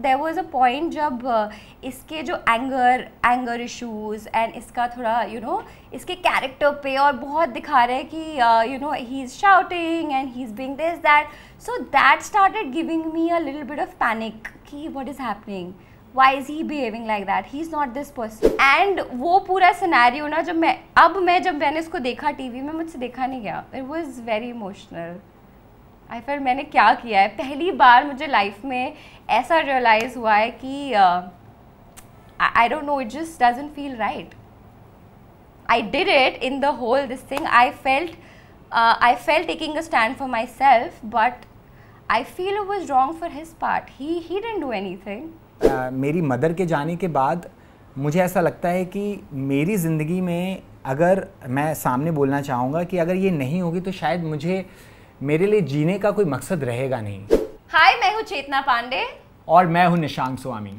There was a point जब uh, इसके जो एंगर एंगर इशूज एंड इसका थोड़ा यू नो इसके कैरेक्टर पे और बहुत दिखा रहे हैं कि you know he is shouting and he is being this that so that started giving me a little bit of panic कि what is happening why is he behaving like that he is not this person and वो पूरा scenario ना जब मैं अब मैं जब मैंने इसको देखा वी में मुझसे देखा नहीं गया it was very emotional I फिर मैंने क्या किया है पहली बार मुझे लाइफ में ऐसा रियलाइज़ हुआ है कि I don't know it just doesn't feel right I did it in the whole this thing I felt I fail taking a stand for myself but I feel was wrong for his part he he didn't do anything मेरी mother के जाने के बाद मुझे ऐसा लगता है कि मेरी ज़िंदगी में अगर मैं सामने बोलना चाहूँगा कि अगर ये नहीं होगी तो शायद मुझे uh, मेरे लिए जीने का कोई मकसद रहेगा नहीं हाय मैं हूँ चेतना पांडे और मैं हूँ निशांक स्वामी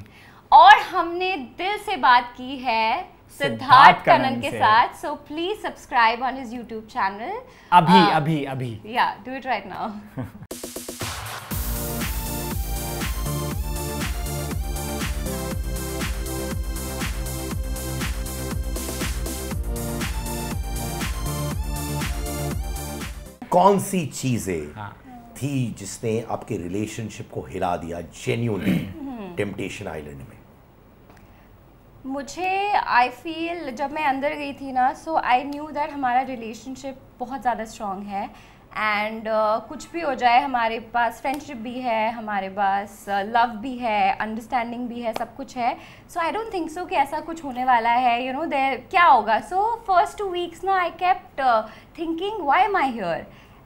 और हमने दिल से बात की है सिद्धार्थ कनन के साथ so please subscribe on his YouTube channel अभी अभी अभी या डू इट राइट नाउ कौन सी चीज़ें हाँ। थी जिसने आपके रिलेशनशिप को हिला दिया जेन्यूनली टेम्पटेशन आइलैंड में मुझे आई फील जब मैं अंदर गई थी ना सो आई न्यू दैट हमारा रिलेशनशिप बहुत ज़्यादा स्ट्रॉन्ग है एंड uh, कुछ भी हो जाए हमारे पास फ्रेंडशिप भी है हमारे पास लव uh, भी है अंडरस्टैंडिंग भी है सब कुछ है so I don't think so कि ऐसा कुछ होने वाला है यू नो देर क्या होगा सो फर्स्ट टू वीक्स ना I kept thinking why am I here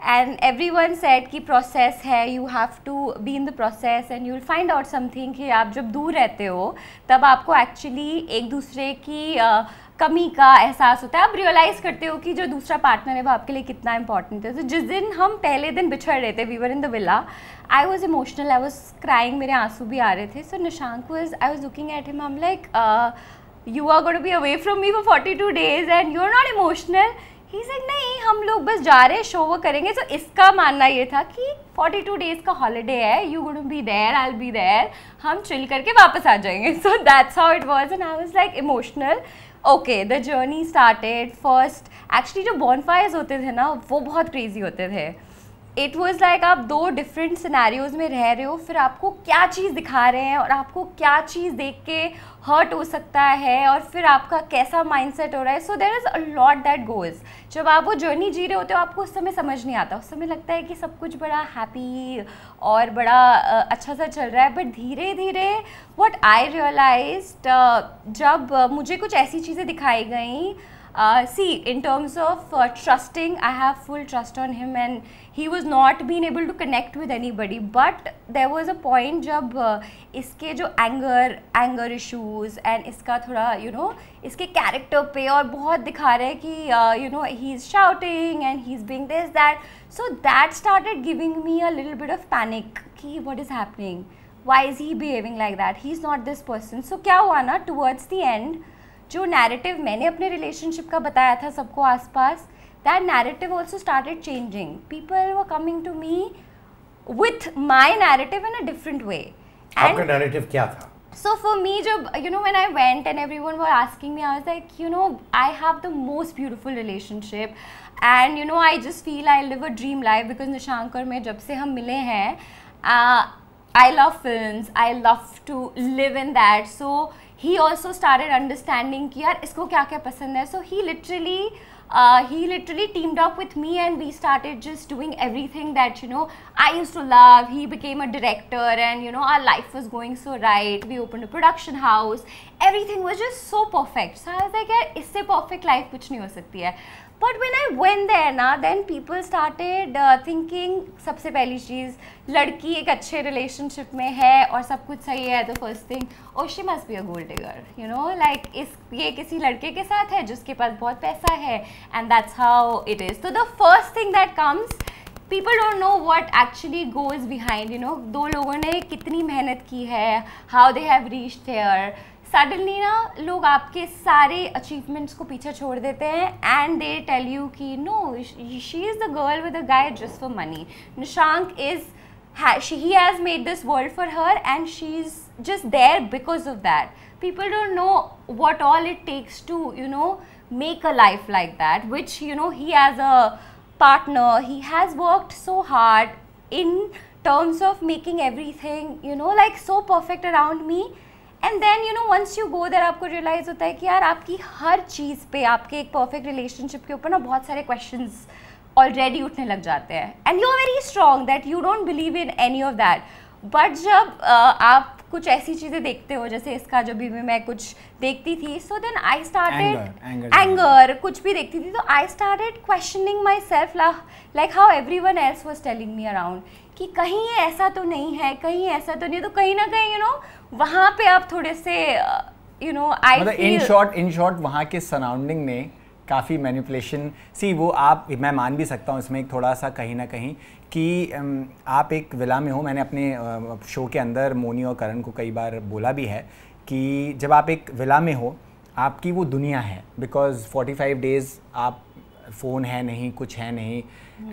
and everyone set की प्रोसेस है you have to be in the process and you will find out something कि आप जब दूर रहते हो तब आपको एक्चुअली एक दूसरे की uh, कमी का एहसास होता है आप रियलाइज़ करते हो कि जो दूसरा पार्टनर है वो आपके लिए कितना इंपॉर्टेंट है तो जिस दिन हम पहले दिन बिछड़ रहे थे we were in the villa I was emotional I was crying मेरे आंसू भी आ रहे थे so Nishank was I was looking at him hmm like you are got be away from me for forty two days and you are not emotional he said नहीं हम लोग बस जा रहे हैं शो वो करेंगे तो so, इसका मानना ये था कि 42 डेज का हॉलीडे है you would be there I be there हम चिल करके वापस आ जाएंगे so that's how it was and I was like emotional okay the journey started first actually जो बॉनफायर्स होते थे ना वो बहुत क्रेजी होते थे इट वॉज लाइक आप दो डिफरेंट सिनेरियोज में रह रहे हो फिर आपको क्या चीज़ दिखा रहे हैं और आपको क्या चीज़ देख के हर्ट हो सकता है और फिर आपका कैसा माइंडसेट हो रहा है so there is a lot that goals जब आप वो जर्नी जी रहे होते हो आपको उस समय समझ नहीं आता उस समय लगता है कि सब कुछ बड़ा हैप्पी और बड़ा अच्छा सा चल रहा है बट धीरे धीरे वट आई रियलाइज जब मुझे कुछ ऐसी चीज़ें दिखाई गई सी in terms of trusting I have full trust on him and he was not been able to connect with anybody but there was a point जब uh, इसके जो एंगर एंगर इशूज़ एंड इसका थोड़ा you you know know, इसके character पे और बहुत दिखा रहे हैं कि you know he is shouting and he is being this that so that started giving me a little bit of panic कि what is happening why is he behaving like that he is not this person so क्या हुआ ना towards the end जो narrative मैंने अपने relationship का बताया था सबको आसपास that narrative also started changing. People were coming to me with my narrative in a different way. आपका narrative क्या था? So for me, जब you know when I went and everyone were asking me, I was like, you know, I have the most beautiful relationship, and you know I just feel I live a dream life because Nishankar और मैं जब से हम मिले uh, I love films, I love to live in that. So he also started understanding कि यार इसको क्या क्या पसंद है. So he literally uh, he literally teamed up with me and we started just doing everything that you know I used to love. He became a director and you know our life was going so right. We opened a production house. Everything was just so perfect. So I was like, yeah, a perfect life कुछ नहीं हो सकती but when I when there ना then people started thinking सबसे पहली चीज़ लड़की एक अच्छे रिलेशनशिप में है और सब कुछ सही है the first thing oh she must be a gold digger you know like इस ये किसी लड़के के साथ है जिसके पास बहुत पैसा है and that's how it is तो the first thing that comes people don't know what actually goes behind you know दो लोगों ने कितनी मेहनत की है how they have reach there suddenly ना लोग आपके सारे अचीवमेंट्स को पीछे छोड़ देते हैं एंड दे टेल यू कि no she is the girl with a guy just for money Nishank is she he has made this world for her and she is just there because of that people don't know what all it takes to you know make a life like that which you know he as a partner he has worked so hard in terms of making every thing you know like so perfect around me and then you know once you go there आपको realise होता है कि यार आपकी हर चीज़ पे आपके एक perfect relationship के ऊपर ना बहुत सारे क्वेश्चन ऑलरेडी उठने लग जाते हैं and you are very strong that you don't believe in any of that but जब uh, आप कुछ ऐसी चीज़ें देखते हो जैसे इसका जब भी मैं कुछ देखती थी so then I started anger कुछ भी देखती थी तो I started questioning myself like how everyone else was telling me around कि कहीं ऐसा तो नहीं है कहीं ऐसा तो नहीं तो कहीं ना कहीं यू you नो know, वहाँ पे आप थोड़े से यू नो आई मतलब इन शॉर्ट इन शॉर्ट वहाँ के सराउंडिंग ने काफ़ी मैनिपुलेशन सी वो आप मैं मान भी सकता हूँ इसमें एक थोड़ा सा कहीं ना कहीं कि um, आप एक विला में हो मैंने अपने शो uh, के अंदर मोनी और करण को कई बार बोला भी है कि जब आप एक विला में हो आपकी वो दुनिया है बिकॉज 45 डेज़ आप फ़ोन है नहीं कुछ है नहीं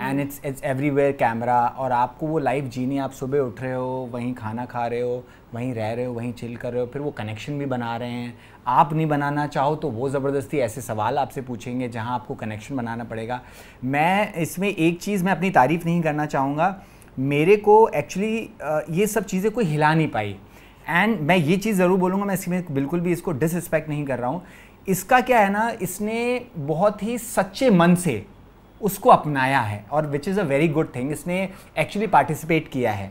and it's it's everywhere camera और आपको वो लाइफ जीनी आप सुबह उठ रहे हो वहीं खाना खा रहे हो वहीं रह रहे हो वहीं चिल कर रहे हो फिर वो कनेक्शन भी बना रहे हैं आप नहीं बनाना चाहो तो वो ज़बरदस्ती ऐसे सवाल आपसे पूछेंगे जहाँ आपको कनेक्शन बनाना पड़ेगा मैं इसमें एक चीज़ मैं अपनी तारीफ़ नहीं करना चाहूँगा मेरे को एक्चुअली ये सब चीज़ें कोई हिला नहीं पाई एंड मैं ये चीज़ ज़रूर बोलूँगा मैं इसमें बिल्कुल भी इसको डिसरिस्पेक्ट नहीं कर रहा हूँ इसका क्या है ना इसने बहुत ही सच्चे मन से उसको अपनाया है और which is a very good thing इसने एक्चुअली पार्टिसिपेट किया है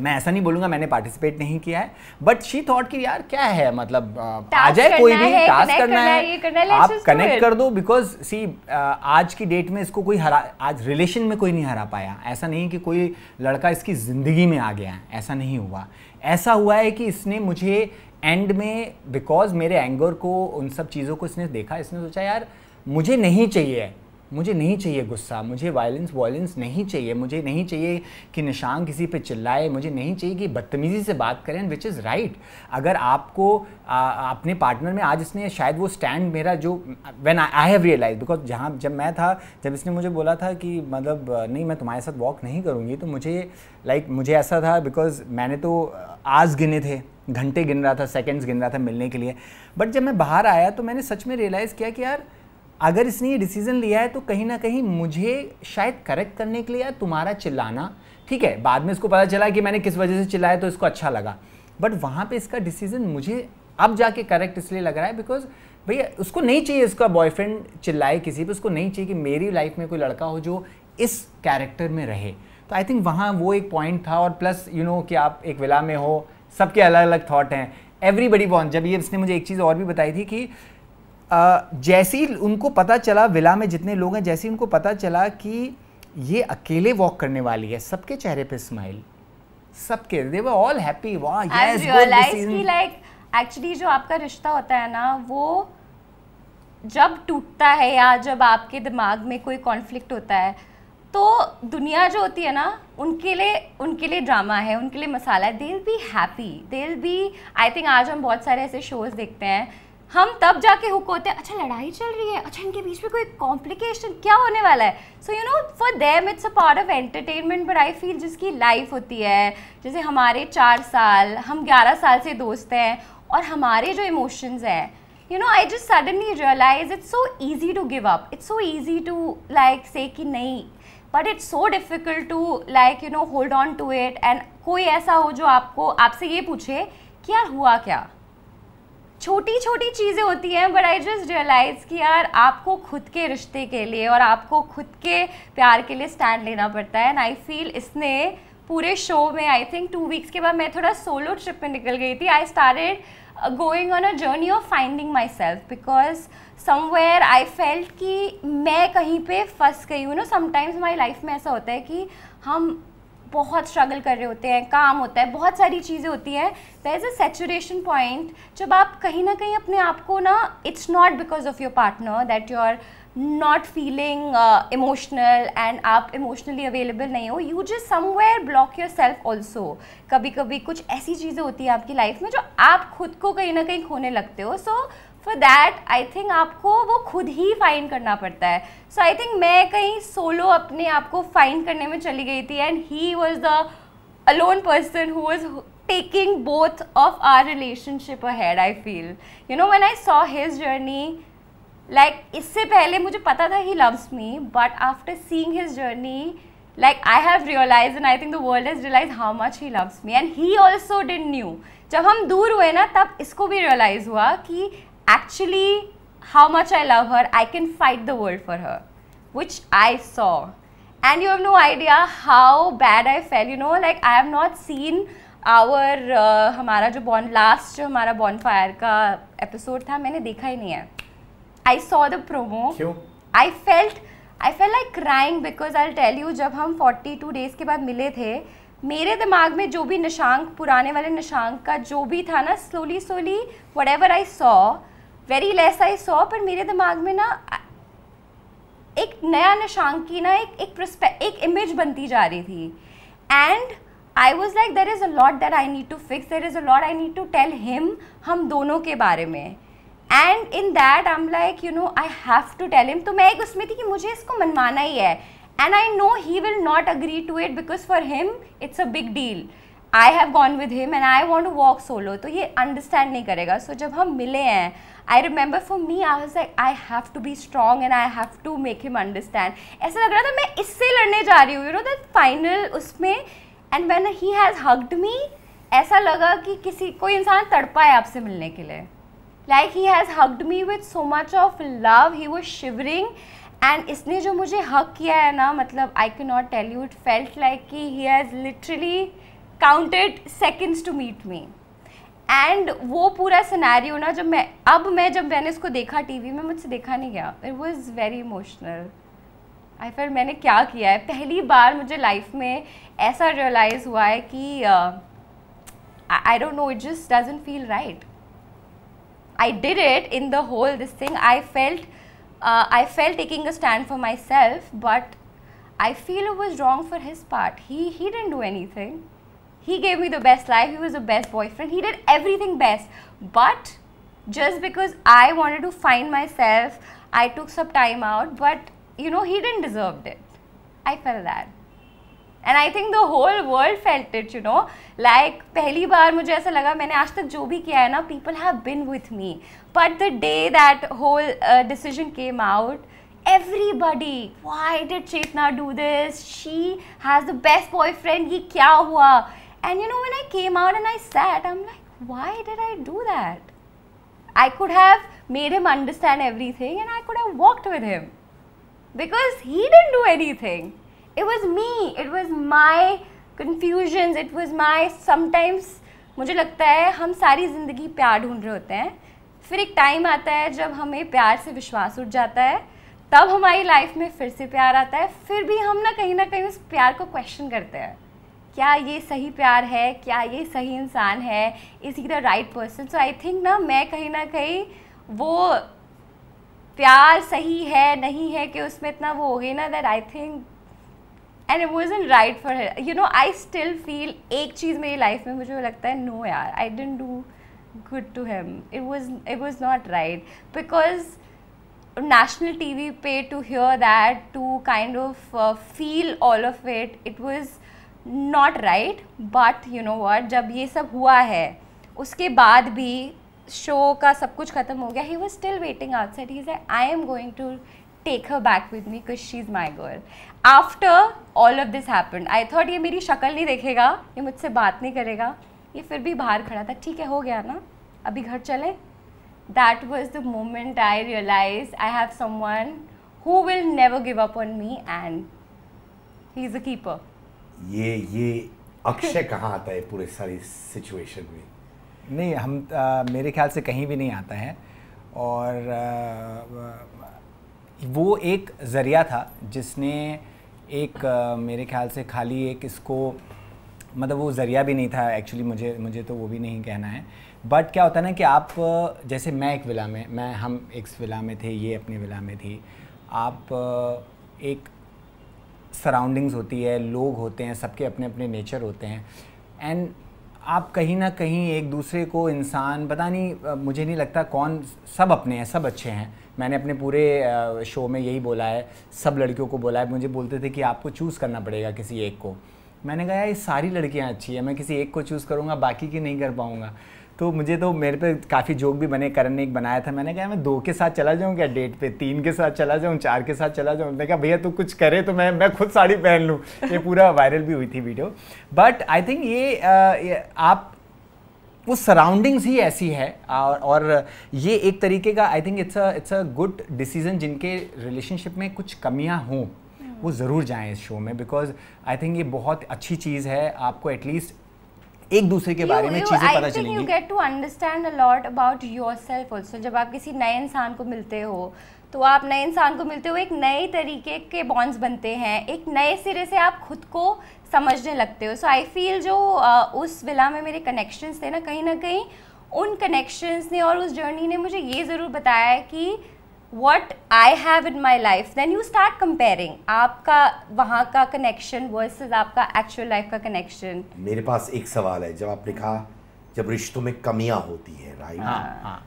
मैं ऐसा नहीं बोलूंगा मैंने पार्टिसिपेट नहीं किया है बट शी थॉट कि यार क्या है मतलब आ जाए कोई भी टास्क करना है, करना है आप कनेक्ट कर दो बिकॉज सी आज की डेट में इसको कोई हरा आज रिलेशन में कोई नहीं हरा पाया ऐसा नहीं कि कोई लड़का इसकी ज़िंदगी में आ गया है ऐसा नहीं हुआ ऐसा हुआ है कि इसने मुझे एंड में बिकॉज मेरे एंगर को उन सब चीज़ों को इसने देखा इसने सोचा यार मुझे नहीं चाहिए मुझे नहीं चाहिए गुस्सा मुझे वायलेंस वायलेंस नहीं चाहिए मुझे नहीं चाहिए कि निशान किसी पे चिल्लाए मुझे नहीं चाहिए कि बदतमीज़ी से बात करें विच इज़ राइट अगर आपको आ, अपने पार्टनर में आज इसने शायद वो स्टैंड मेरा जो when I have realise because जहाँ जब मैं था जब इसने मुझे बोला था कि मतलब नहीं मैं तुम्हारे साथ वॉक नहीं करूँगी तो मुझे लाइक like, मुझे ऐसा था बिकॉज मैंने तो आज गिने थे घंटे गिन रहा था सेकेंड्स गिन रहा था मिलने के लिए बट जब मैं बाहर आया तो मैंने सच में रियलाइज़ किया कि यार अगर इसने ये डिसीज़न लिया है तो कहीं ना कहीं मुझे शायद करेक्ट करने के लिए यार तुम्हारा चिल्लाना ठीक है बाद में इसको पता चला कि मैंने किस वजह से चिल्लाया तो इसको अच्छा लगा बट वहाँ पे इसका डिसीज़न मुझे अब जाके करेक्ट इसलिए लग रहा है बिकॉज भैया उसको नहीं चाहिए इसका बॉयफ्रेंड चिल्लाए किसी पर उसको नहीं चाहिए कि मेरी लाइफ में कोई लड़का हो जो इस कैरेक्टर में रहे तो आई थिंक वहाँ वो एक पॉइंट था और plus you you know know, कि आप एक विला में हो सबके अलग अलग थाट हैं एवरीबडी वॉन्ट जब ये इसने मुझे एक चीज़ और भी बताई थी कि जैसे ही उनको पता चला विला में जितने लोग हैं जैसे ही उनको पता चला कि ये अकेले वॉक करने वाली है सबके चेहरे पे स्माइल सबके दे वर ऑल हैप्पी वाह यस लाइक एक्चुअली जो आपका रिश्ता होता है ना वो जब टूटता है या जब आपके दिमाग में कोई कॉन्फ्लिक्ट होता है तो दुनिया जो होती है ना उनके लिए उनके लिए ड्रामा है उनके लिए मसाला है they be happy they be I think आज हम बहुत सारे ऐसे शोज़ देखते हैं हम तब जाके हुक होते हैं अच्छा लड़ाई चल रही है अच्छा इनके बीच में कोई कॉम्प्लिकेशन क्या होने वाला है so you know for them it's a part of entertainment but I feel जिसकी लाइफ होती है जैसे हमारे चार साल हम ग्यारह साल से दोस्त हैं और हमारे जो इमोशंस हैं you know I just suddenly realise it's so easy to give up it's so easy to like say कि नहीं but it's so difficult to like you know hold on to it and कोई ऐसा हो जो आपको आपसे ये पूछे कि यार हुआ क्या छोटी छोटी चीज़ें होती हैं बट आई जस्ट रियलाइज़ कि यार आपको खुद के रिश्ते के लिए और आपको खुद के प्यार के लिए स्टैंड लेना पड़ता है एंड आई फील इसने पूरे शो में आई थिंक टू वीक्स के बाद मैं थोड़ा सोलो ट्रिप में निकल गई थी I started going on a journey of finding myself because somewhere I felt कि मैं कहीं पे फंस गई हूँ ना समटाइम्स हमारी लाइफ में ऐसा होता है कि हम बहुत स्ट्रगल कर रहे होते हैं काम होता है बहुत सारी चीज़ें होती हैं there is a saturation point जब आप कहीं ना कहीं अपने आप को ना it's not because of your partner that you are not feeling emotional and आप इमोशनली अवेलेबल नहीं हो you just somewhere block yourself also कभी कभी कुछ ऐसी चीज़ें होती हैं आपकी लाइफ में जो आप खुद को कहीं ना कहीं खोने लगते हो so so, for that I think आपको वो खुद ही फाइंड करना पड़ता है सो आई थिंक मैं कहीं सोलो अपने आप को फाइंड करने में चली गई थी and he was the alone person who was taking both of our relationship had I feel you know one I saw his journey like इससे पहले मुझे पता था he loves me but after seeing his journey like I have realise and I think the world has realise how much he loves me and he also didn't knew जब हम दूर हुए ना तब इसको भी रियलाइज़ हुआ कि actually how much I love her, I can fight the world for her, which I saw. And you have no idea how bad I felt, you know, like I have not seen our uh, हमारा जो बॉन last जो हमारा बॉन fire का episode था मैंने देखा ही नहीं है I saw the promo I felt I fell like crying because I tell you जब हम 42 डेज के बाद मिले थे मेरे दिमाग में जो भी निशांक पुराने वाले निशांक का जो भी था ना slowly slowly whatever I saw very less I saw पर मेरे दिमाग में ना एक नया निशांक की ना एक एक एक इमेज बनती जा रही थी and I was like there is a lot that I need to fix there is a lot I need to tell him हम दोनों के बारे में and in that I am like you know I have to tell him तो मैं एक उसमें थी कि मुझे इसको मनवाना ही है and I know he will not agree to it because for him it's a big deal I have gone with him and I want to walk solo तो ये अंडरस्टैंड नहीं करेगा सो so, जब हम मिले हैं I remember for me I was like I have to be strong and I have to make him understand ऐसा लग रहा था मैं इससे लड़ने जा रही हूँ यू नो दैट फाइनल उसमें and when he has hugged me ऐसा लगा कि किसी कोई इंसान तड़पा है आपसे मिलने के लिए like he has hugged me with so much of love he was shivering and इसने जो मुझे हक किया है ना मतलब I can not tell you it felt like कि he has literally counted seconds to meet me and वो पूरा सिनेरियो ना जब मैं अब मैं जब मैंने इसको देखा टीवी में मुझसे देखा नहीं गया it was very emotional I फिर मैंने क्या किया है पहली बार मुझे लाइफ में ऐसा रियलाइज़ हुआ है कि I don't know it just doesn't feel right I did it in the whole this thing I felt I fail taking a stand for myself but I feel was wrong for his part he he didn't do anything he gave me the best life, he was the best boyfriend, he did everything best. But just because I wanted to find myself, I took some time out, but you know, he didn't deserve it. I felt that. And I think the whole world felt it, you know. Like, pehli baar mujhe aisa laga, maine aaj tak jo bhi kiya hai na, people have been with me. But the day that whole uh, decision came out, everybody, why did Chetna do this? She has the best boyfriend, ye kya hua? And you know, when I came out and I sat, I'm like, why did I do that? I could have made him understand everything and I could have walked with him because he didn't do anything. It was me, it was my confusions, it was my sometimes मुझे लगता है हम सारी ज़िंदगी प्यार ढूंढ रहे होते हैं फिर एक टाइम आता है जब हमें प्यार से विश्वास उठ जाता है तब हमारी लाइफ में फिर से प्यार आता है फिर भी हम ना कहीं ना कहीं उस प्यार को क्वेश्चन करते हैं क्या ये सही प्यार है क्या ये सही इंसान है is he the right person so I think ना मैं कहीं ना कहीं वो प्यार सही है नहीं है कि उसमें इतना वो हो गई ना that I think and it was in right for her you know I still feel एक चीज़ मेरी लाइफ में मुझे लगता है नो यार I didn't do good to him it was it was not right because national T V पे to hear that too kind of feel all of it it was not right but you know what जब ये सब हुआ है उसके बाद भी show का सब कुछ ख़त्म हो गया he was still waiting outside he I am going to take her back with me because she is my girl after all of this happen I thought ये मेरी शक्ल नहीं देखेगा ये मुझसे बात नहीं करेगा ये फिर भी बाहर खड़ा था ठीक है हो गया ना अभी घर चले that was the moment I realise I have someone who will never give up on me and he is a keeper ये ये अक्षय कहाँ आता है पूरे सारी सिचुएशन में नहीं हम आ, मेरे ख्याल से कहीं भी नहीं आता है और आ, वो एक ज़रिया था जिसने एक आ, मेरे ख्याल से खाली एक इसको मतलब वो ज़रिया भी नहीं था एक्चुअली मुझे मुझे तो वो भी नहीं कहना है बट क्या होता है ना कि आप जैसे मैं एक विला में मैं हम एक विला में थे ये अपने विला में थी आप एक सराउंडिंग्स होती है लोग होते हैं सबके अपने अपने नेचर होते हैं एंड आप कहीं ना कहीं एक दूसरे को इंसान पता नहीं मुझे नहीं लगता कौन सब अपने हैं सब अच्छे हैं मैंने अपने पूरे शो में यही बोला है सब लड़कियों को बोला है मुझे बोलते थे कि आपको चूज़ करना पड़ेगा किसी एक को मैंने कहा ये सारी लड़कियाँ अच्छी हैं मैं किसी एक को चूज़ करूँगा बाकी की नहीं कर पाऊँगा तो मुझे तो मेरे पे काफ़ी जोक भी बने करण ने एक बनाया था मैंने कहा मैं दो के साथ चला जाऊँ क्या डेट पे तीन के साथ चला जाऊँ चार के साथ चला जाऊँ मैंने कहा भैया तू कुछ करे तो मैं मैं खुद साड़ी पहन लूँ ये पूरा वायरल भी हुई थी वीडियो बट आई थिंक ये, ये आप वो सराउंडिंग्स ही ऐसी है और और ये एक तरीके का I think it's a it's a good decision जिनके रिलेशनशिप में कुछ कमियां हों वो hmm. ज़रूर जाएं इस शो में बिकॉज आई थिंक ये बहुत अच्छी चीज़ है आपको एटलीस्ट एक दूसरे के you, बारे में चीजें पता चलेंगी you get to understand a lot about yourself also जब आप किसी नए इंसान को मिलते हो तो आप नए इंसान को मिलते हो एक नए तरीके के बॉन्ड्स बनते हैं एक नए सिरे से आप खुद को समझने लगते हो सो आई फील जो आ, उस विला में मेरे कनेक्शंस थे ना कहीं ना कहीं उन कनेक्शंस ने और उस जर्नी ने मुझे ये ज़रूर बताया कि what I have in my life then you start comparing आपका वहाँ का connection versus आपका एक्चुअल लाइफ का कनेक्शन मेरे पास एक सवाल है जब आपने कहा जब रिश्तों में कमियाँ होती है राइट हाँ, हाँ.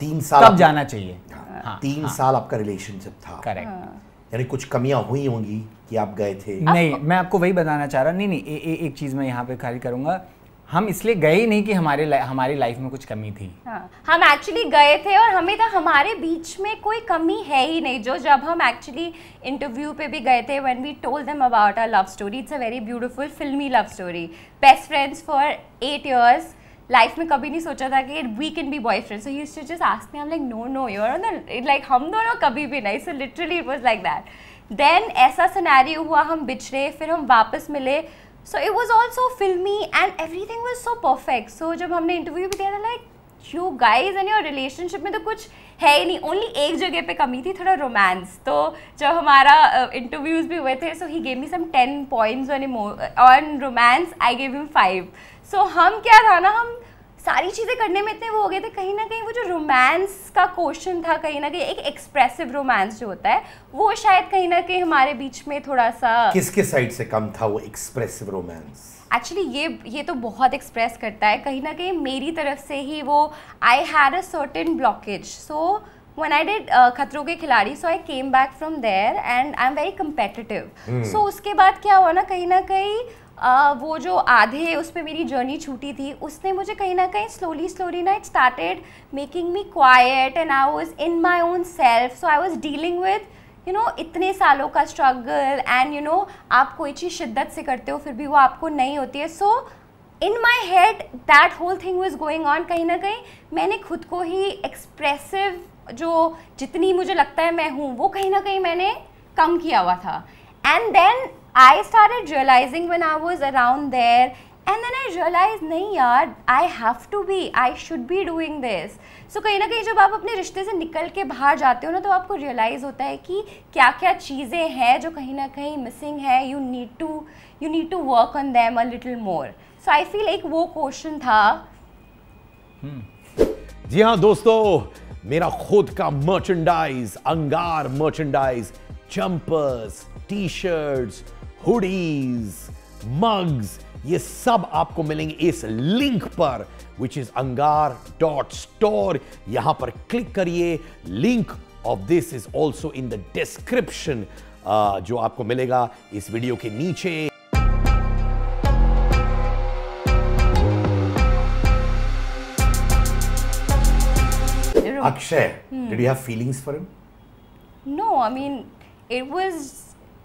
तीन साल तब जाना चाहिए हाँ, हाँ, हाँ। तीन हाँ. साल आपका रिलेशनशिप था करेक्ट हाँ. यानी कुछ कमियां हुई होंगी कि आप गए थे नहीं आप... मैं आपको वही बताना चाह रहा नहीं नहीं ए, ए, एक चीज़ मैं यहाँ पे खाली करूँगा हम इसलिए गए ही नहीं कि हमारे ला, हमारी लाइफ में कुछ कमी थी हाँ, हम एक्चुअली गए थे और हमें तो हमारे बीच में कोई कमी है ही नहीं जो जब हम एक्चुअली इंटरव्यू पे भी गए थे when we told them about our love story it's a very beautiful filmy love story best friends for eight years life में कभी नहीं सोचा था कि we can be boyfriend so you too just ask me I like no no your like हम दोनों कभी भी नहीं so literally it was like that then ऐसा सिनेरियो हुआ हम बिछड़े फिर हम वापस मिले so it was also filmy and everything was so perfect so जब हमने इंटरव्यू भी दिया था like you guys and your relationship में तो कुछ है ही नहीं ओनली एक जगह पे कमी थी थोड़ा रोमांस तो जब हमारा इंटरव्यूज़ uh, भी हुए थे so he gave me some ten points on on romance I gave you five so हम क्या था ना हम सारी चीज़ें करने में इतने वो हो गए थे कहीं ना कहीं वो जो रोमांस का क्वेश्चन था कहीं ना कहीं एक एक्सप्रेसिव रोमांस जो होता है वो शायद कहीं ना कहीं हमारे बीच में थोड़ा सा किसके साइड से कम था वो एक्सप्रेसिव रोमांस एक्चुअली ये ये तो बहुत एक्सप्रेस करता है कहीं ना कहीं मेरी तरफ से ही वो I had a certain blockage so when I did Khatron Ke Khiladi so I came back from there and I am very competitive so उसके बाद क्या हुआ ना कहीं ना कहीं वो जो आधे उस पर मेरी जर्नी छूटी थी उसने मुझे कहीं ना कहीं स्लोली स्लोली ना it started making me quiet and I was in my own self so I was dealing with you know इतने सालों का स्ट्रगल एंड यू नो आप कोई चीज़ शिद्दत से करते हो फिर भी वो आपको नहीं होती है so in my head that whole thing was going on कहीं ना कहीं मैंने खुद को ही एक्सप्रेसिव जो जितनी मुझे लगता है मैं हूँ वो कहीं ना कहीं मैंने कम किया हुआ था and then I started realizing when I was around there and then I realized नहीं यार I have to be I should be doing this so so, कहीं ना कहीं जब आप अपने रिश्ते से निकल के बाहर जाते हो ना तो आपको रियलाइज़ होता है कि क्या क्या चीज़ें हैं जो कहीं ना कहीं मिसिंग है you need to you need to work on them a little more so I feel एक वो क्वेश्चन था hmm. जी हाँ दोस्तों मेरा खुद का merchandise Angaar merchandise jumpers T shirts hoodies mugs ये सब आपको मिलेंगे इस लिंक पर which is Angaar dot store यहां पर क्लिक करिए link of this is also in the description जो आपको मिलेगा इस वीडियो के नीचे Akshay did you have feelings for him no I mean it was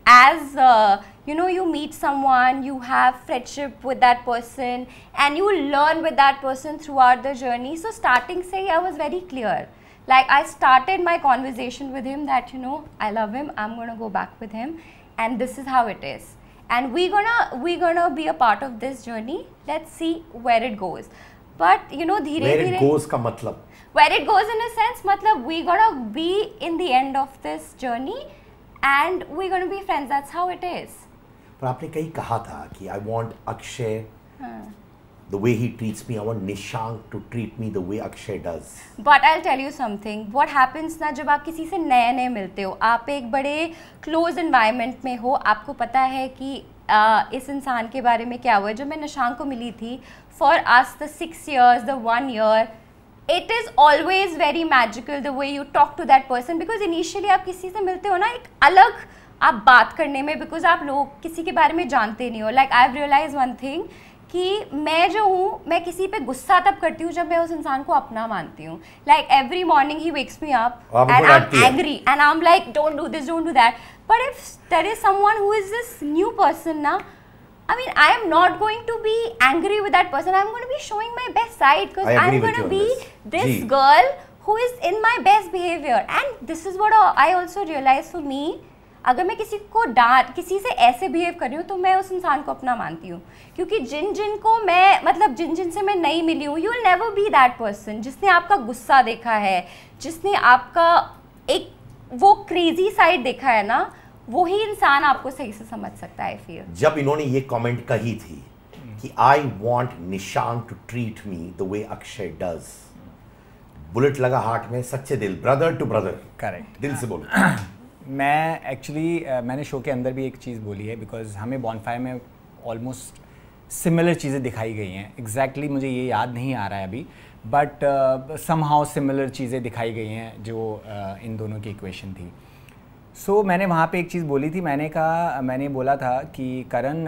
as uh, you know you meet someone you have friendship with that person and you learn with that person throughout the journey so starting say i was very clear like i started my conversation with him that you know i love him i'm going to go back with him and this is how it is and we're gonna we're gonna be a part of this journey let's see where it goes but you know dheere where it goes ka matlab where it goes in a sense matlab we gonna be in the end of this journey and we gonna be friends that's how it is पर आपने कहीं कहा था कि I want Akshay the way he treats me I want Nishank to treat me the way Akshay does but I will tell you something what happens ना जब आप किसी से नए नए मिलते हो आप एक बड़े क्लोज एनवायरनमेंट में हो आपको पता है कि uh, इस इंसान के बारे में क्या हुआ है जब मैं निशांक को मिली थी for as the six years the one year it is always very magical the way you talk to that person because initially आप किसी से मिलते हो ना एक अलग आप बात करने में बिकॉज आप लोग किसी के बारे में जानते नहीं हो like I have realise one thing कि मैं जो हूँ मैं किसी पे गुस्सा तब करती हूँ जब मैं उस इंसान को अपना मानती हूँ like every morning he wakes me up and I am agree and I am like don't do this don't do that but if there is someone who is this new person ना I mean, I am not going to be angry with that person. I'm going to be showing my best side because I'm going to be this, this girl who is in my best behavior. And this is what I also realized for me. अगर मैं किसी को डांट किसी से ऐसे behave कर रही हूँ तो मैं उस इंसान को अपना मानती हूँ क्योंकि जिन जिन को मैं मतलब जिन जिन से मैं नहीं मिली हूँ you will never be that person जिसने आपका गुस्सा देखा है जिसने आपका एक वो क्रेजी साइड देखा है ना वो ही इंसान आपको सही से समझ सकता है फिर जब इन्होंने ये कमेंट कही थी कि I want Nishant to treat me the way Akshay does bullet लगा हार्ट में सच्चे दिल ब्रदर टू ब्रदर करेक्ट दिल से बोलो मैं एक्चुअली uh, मैंने शो के अंदर भी एक चीज़ बोली है बिकॉज हमें बॉनफायर में ऑलमोस्ट सिमिलर चीज़ें दिखाई गई हैं एग्जैक्टली exactly मुझे ये याद नहीं आ रहा है अभी बट सम हाउ सिमिलर चीज़ें दिखाई गई हैं जो uh, इन दोनों की इक्वेशन थी सो so, मैंने वहाँ पे एक चीज़ बोली थी मैंने कहा मैंने बोला था कि करण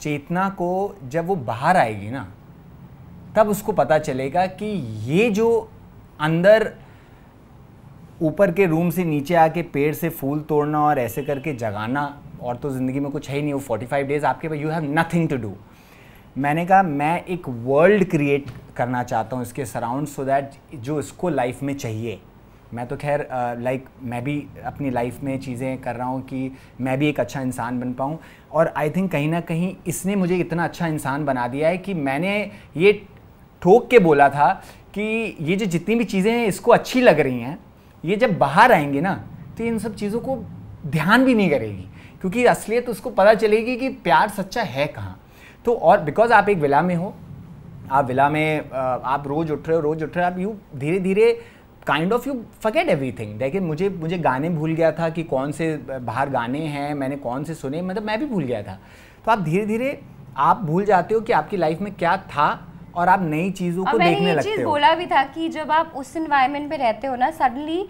चेतना को जब वो बाहर आएगी ना तब उसको पता चलेगा कि ये जो अंदर ऊपर के रूम से नीचे आके पेड़ से फूल तोड़ना और ऐसे करके जगाना और तो ज़िंदगी में कुछ है ही नहीं वो फोर्टी फाइव डेज़ आपके पास you have nothing to do मैंने कहा मैं एक वर्ल्ड क्रिएट करना चाहता हूँ इसके सराउंड सो दैट जो इसको लाइफ में चाहिए मैं तो खैर लाइक मैं भी अपनी लाइफ में चीज़ें कर रहा हूँ कि मैं भी एक अच्छा इंसान बन पाऊँ और आई थिंक कहीं ना कहीं इसने मुझे इतना अच्छा इंसान बना दिया है कि मैंने ये ठोक के बोला था कि ये जो जितनी भी चीज़ें हैं इसको अच्छी लग रही हैं ये जब बाहर आएंगे ना तो इन सब चीज़ों को ध्यान भी नहीं करेगी क्योंकि असलियत उसको पता चलेगी कि प्यार सच्चा है कहाँ तो और बिकॉज आप एक विला में हो आप विला में आप रोज़ उठ रहे हो रोज़ उठ रहे हो आप यू धीरे धीरे kind of you forget thing देखिए मुझे मुझे गाने भूल गया था कि कौन से बाहर गाने हैं मैंने कौन से सुने मतलब मैं भी भूल गया था तो आप धीरे धीरे आप भूल जाते हो कि आपकी लाइफ में क्या था और आप नई चीज़ों को देखने लगते हो बोला भी था कि जब आप उस इन्वायरमेंट में रहते हो ना सडनली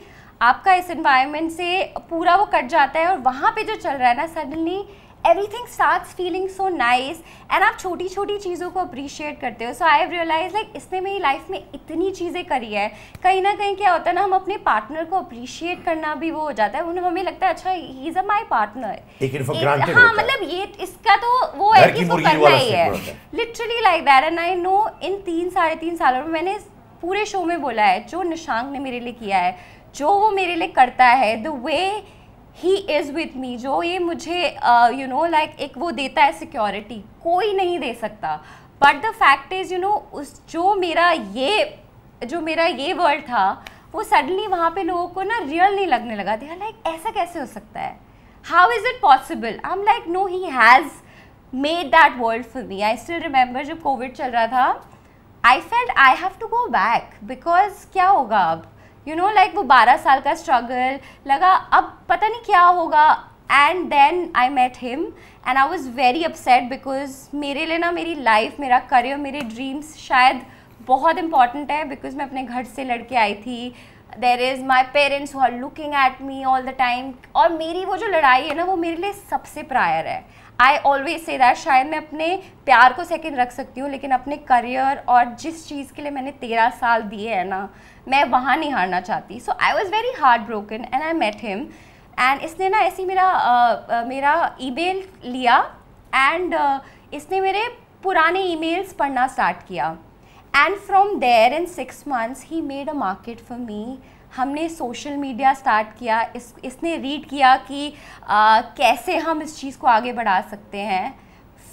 आपका इस इन्वायरमेंट से पूरा वो कट जाता है और वहाँ पे जो चल रहा है ना suddenly everything starts feeling so nice and आप छोटी छोटी चीज़ों को अप्रिशिएट करते हो so I have realise like इसने मेरी लाइफ में इतनी चीज़ें करी है कहीं ना कहीं क्या होता है ना हम अपने पार्टनर को अप्रिशिएट करना भी वो हो जाता है उन्हें हमें लगता है अच्छा ही इज़ अ माई पार्टनर हाँ मतलब ये इसका तो वो तो है कि वो करना ही है literally like that and I know in तीन साढ़े तीन सालों में मैंने पूरे शो में बोला है जो निशांक ने मेरे लिए किया है जो वो मेरे लिए करता है the way he is with me जो ये मुझे यू नो लाइक एक वो देता है सिक्योरिटी कोई नहीं दे सकता but the fact is you know उस जो मेरा ये जो मेरा ये वर्ल्ड था वो सडनली वहाँ पे लोगों को ना रियल नहीं लगने लगा दिया लाइक ऐसा कैसे हो सकता है how is it possible I am like no he has made that world for me I still remember जब कोविड चल रहा था I felt I have to go back because क्या होगा अब यू नो लाइक वो बारह साल का स्ट्रगल लगा अब पता नहीं क्या होगा and then I met him and I was very upset because मेरे लिए ना मेरी लाइफ मेरा करियर मेरे ड्रीम्स शायद बहुत इंपॉर्टेंट है बिकॉज मैं अपने घर से लड़के आई थी there is my parents who are looking at me all the time और मेरी वो जो लड़ाई है ना वो मेरे लिए सबसे प्रायर है आई ऑलवेज से दैट शायद मैं अपने प्यार को सेकेंड रख सकती हूँ लेकिन अपने करियर और जिस चीज़ के लिए मैंने तेरह साल दिए हैं ना मैं वहाँ नहीं हारना चाहती so I was very hard broken and I met him and इसने ना ऐसी मेरा uh, uh, मेरा ईमेल लिया एंड uh, इसने मेरे पुराने ईमेल्स पढ़ना स्टार्ट किया and from there in six months he made a market for me हमने सोशल मीडिया स्टार्ट किया इस इसने रीड किया कि आ, कैसे हम इस चीज़ को आगे बढ़ा सकते हैं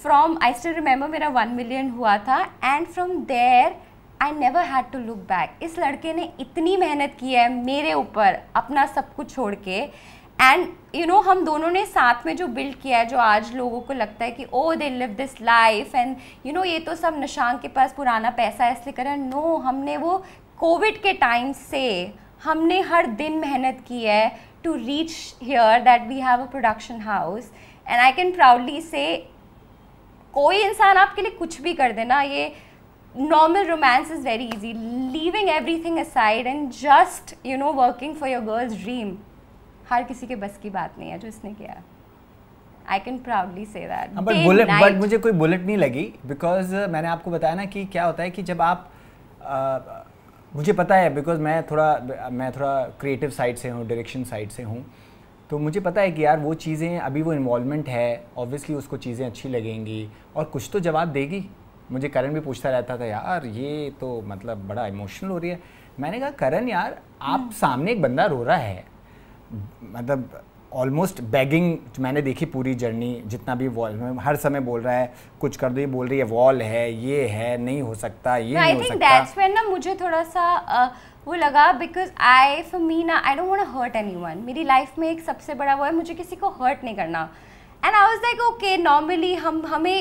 फ्रॉम आई स्टिल रिमेंबर मेरा वन मिलियन हुआ था and from there I never had to look back इस लड़के ने इतनी मेहनत की है मेरे ऊपर अपना सब कुछ छोड़ के एंड यू नो हम दोनों ने साथ में जो बिल्ड किया है जो आज लोगों को लगता है कि oh they live this life and you know ये तो सब निशांक के पास पुराना पैसा है इसलिए करें नो no, हमने वो कोविड के टाइम से हमने हर दिन मेहनत की है to reach here that we have a production house and I can proudly say कोई इंसान आपके लिए कुछ भी कर देना ये normal romance is very easy leaving everything aside and just you know working for your girls dream हर किसी के बस की बात नहीं है जो इसने किया I can proudly say that but bullet but मुझे कोई बुलेट नहीं लगी बिकॉज uh, मैंने आपको बताया ना कि क्या होता है कि जब आप uh, मुझे पता है बिकॉज मैं थोड़ा मैं थोड़ा क्रिएटिव साइड से हूँ डायरेक्शन साइड से हूँ तो मुझे पता है कि यार वो चीज़ें अभी वो इन्वॉलमेंट है ऑब्वियसली उसको चीज़ें अच्छी लगेंगी और कुछ तो जवाब देगी मुझे करण भी पूछता रहता था यार ये तो मतलब बड़ा इमोशनल हो रही है मैंने कहा करण यार आप हम्म। सामने एक बंदा रो रहा है मतलब ऑलमोस्ट बैगिंग मैंने देखी पूरी जर्नी जितना भी वॉल हर समय बोल रहा है कुछ कर दो ये बोल रही है वॉल है ये है नहीं हो सकता ये no, नहीं हो सकता आई थिंक ना मुझे थोड़ा सा uh, वो लगा बिकॉज आई फॉर मी ना I don't want to hurt anyone मेरी लाइफ में एक सबसे बड़ा वो है मुझे किसी को हर्ट नहीं करना and I was like okay normally हम हमें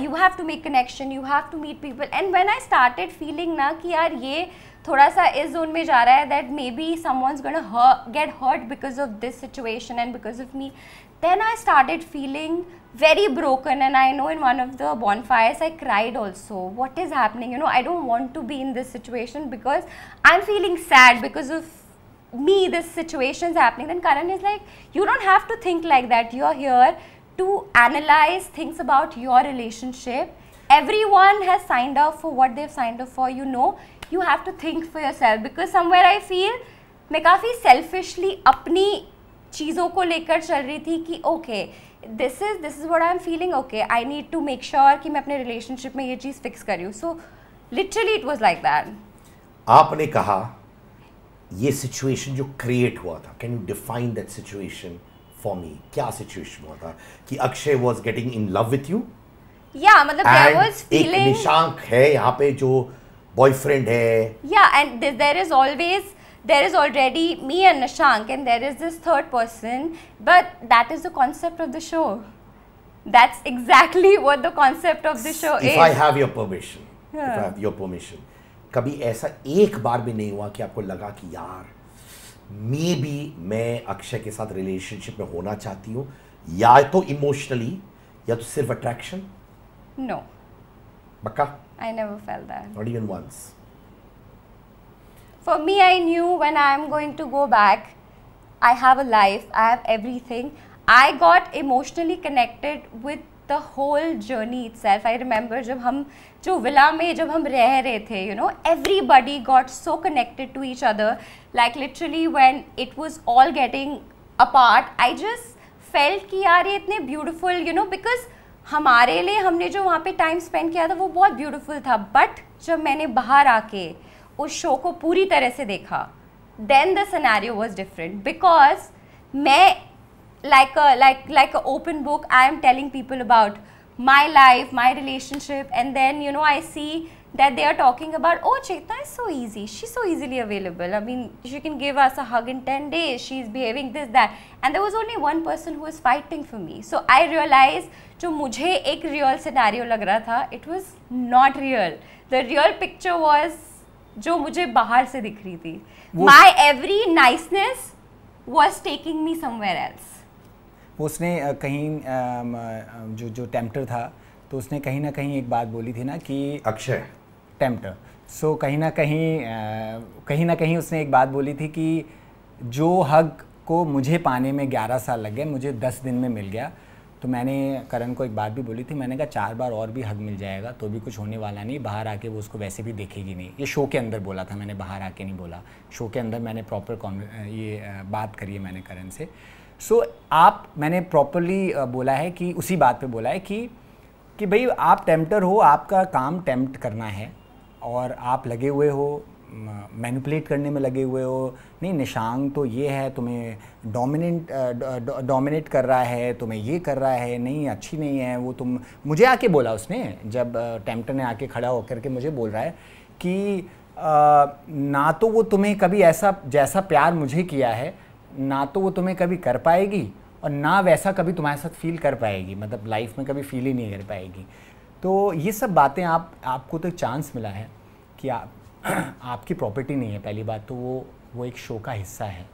you have to make connection you have to meet people and when I started feeling ना कि यार ये थोड़ा सा इस जोन में जा रहा है that may be someone's gonna get hurt because of this situation and then I started feeling very broken and I know in one of the bonfires I cried also what is happening you know I don't want to be in this situation because I'm feeling sad because of me this situation is happening then Karan is like you don't have to think like that you're here to analyze things about your relationship everyone has signed up for what they've signed up for you know you have to think for yourself because somewhere I feel मैं काफ़ी selfishly अपनी चीज़ों को लेकर चल रही थी कि okay this is this is what I am feeling okay I need to make sure कि मैं अपने रिलेशनशिप में ये चीज़ फिक्स करी so literally it was like that आपने कहा ये सिचुएशन जो क्रिएट हुआ था can you define that situation for me क्या सिचुएशन हुआ था कि Akshay was getting in love with you या मतलब देयर वाज फीलिंग एक निशांक है यहाँ पे जो बॉयफ्रेंड है या and there is always there is already me and Nishank and there is this third person, but that is the concept of the show. That's exactly what the concept of the show if is. If I have your permission, yeah. if I have your permission, कभी ऐसा एक बार भी नहीं हुआ कि आपको लगा कि यार मे बी मैं अक्षय के साथ रिलेशनशिप में होना चाहती हूँ या तो इमोशनली या तो सिर्फ attraction no no. I never felt that. Not even once. For me, I knew when I'm going to go back, I have a life, I have everything. I got emotionally connected with the whole journey itself. I remember when we were in the villa, you know, everybody got so connected to each other. Like literally when it was all getting apart, I just felt that it's so beautiful, you know, because हमारे लिए हमने जो वहाँ पे time spend किया था वो बहुत ब्यूटीफुल था बट जब मैंने बाहर आके उस शो को पूरी तरह से देखा then the scenario was different because मैं like like like a open book I am telling people about my life my relationship and then you know I see that they are talking about oh Chetna is so easy she so easily available I mean she can give us a in ten days she is behaving this that and there was only one person who is fighting for me so I realize जो मुझे एक real scenario लग रहा था it was not real the real picture was जो मुझे बाहर से दिख रही थी my every niceness was taking me somewhere else उसने कहीं जो जो टेम्प्टर था तो उसने कहीं ना कहीं एक बात बोली थी ना कि अक्षय टेम्प्टर सो so, कहीं ना कहीं कहीं ना कहीं उसने एक बात बोली थी कि जो हक को मुझे पाने में 11 साल लग गए मुझे 10 दिन में मिल गया तो मैंने करण को एक बात भी बोली थी मैंने कहा चार बार और भी हग मिल जाएगा तो भी कुछ होने वाला नहीं बाहर आके वो उसको वैसे भी देखेगी नहीं ये शो के अंदर बोला था मैंने बाहर आके नहीं बोला शो के अंदर मैंने प्रॉपर ये बात करी है मैंने करण से सो so, आप मैंने प्रॉपरली बोला है कि उसी बात पर बोला है कि कि भाई आप टेम्प्टर हो आपका काम टेम्प्ट करना है और आप लगे हुए हो मैनिपुलेट करने में लगे हुए हो नहीं निशांग तो ये है तुम्हें डोमिनेंट डोमिनेट कर रहा है तुम्हें ये कर रहा है नहीं अच्छी नहीं है वो तुम मुझे आके बोला उसने जब टेम्पटन ने आके खड़ा होकर के मुझे बोल रहा है कि आ, ना तो वो तुम्हें कभी ऐसा जैसा प्यार मुझे किया है ना तो वो तुम्हें कभी कर पाएगी और ना वैसा कभी तुम्हारे साथ फील कर पाएगी मतलब लाइफ में कभी फील ही नहीं कर पाएगी तो ये सब बातें आप आपको तो चांस मिला है कि आप आपकी प्रॉपर्टी नहीं है पहली बात तो वो वो एक शो का हिस्सा है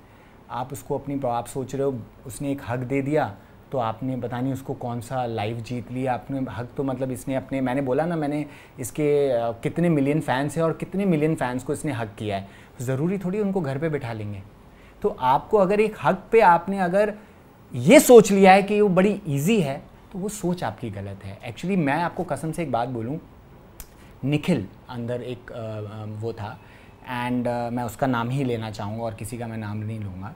आप उसको अपनी आप सोच रहे हो उसने एक हक दे दिया तो आपने पता नहीं उसको कौन सा लाइव जीत लिया आपने हक तो मतलब इसने अपने मैंने बोला ना मैंने इसके कितने मिलियन फैंस हैं और कितने मिलियन फैंस को इसने हक किया है ज़रूरी थोड़ी उनको घर पे बिठा लेंगे तो आपको अगर एक हक पे आपने अगर ये सोच लिया है कि वो बड़ी ईजी है तो वो सोच आपकी गलत है एक्चुअली मैं आपको कसम से एक बात बोलूँ निखिल अंदर एक वो था एंड मैं उसका नाम ही लेना चाहूँगा और किसी का मैं नाम नहीं लूँगा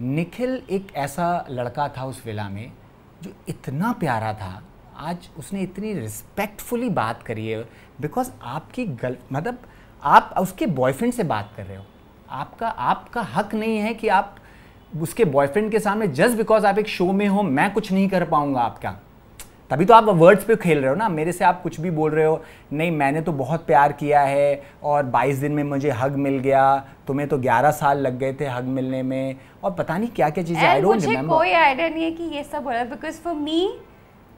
निखिल एक ऐसा लड़का था उस विला में जो इतना प्यारा था आज उसने इतनी रिस्पेक्टफुली बात करी है बिकॉज आपकी गल मतलब आप उसके बॉयफ्रेंड से बात कर रहे हो आपका आपका हक नहीं है कि आप उसके बॉयफ्रेंड के सामने जस्ट बिकॉज आप एक शो में हो मैं कुछ नहीं कर पाऊँगा आपका तभी तो आप वर्ड्स पे खेल रहे हो ना मेरे से आप कुछ भी बोल रहे हो नहीं मैंने तो बहुत प्यार किया है और 22 दिन में मुझे हग मिल गया तुम्हें तो 11 साल लग गए थे हग मिलने में और पता नहीं क्या क्या चीज़ें आई डोंट रिमेंबर कोई आइडिया नहीं है कि ये सब हो रहा है because for me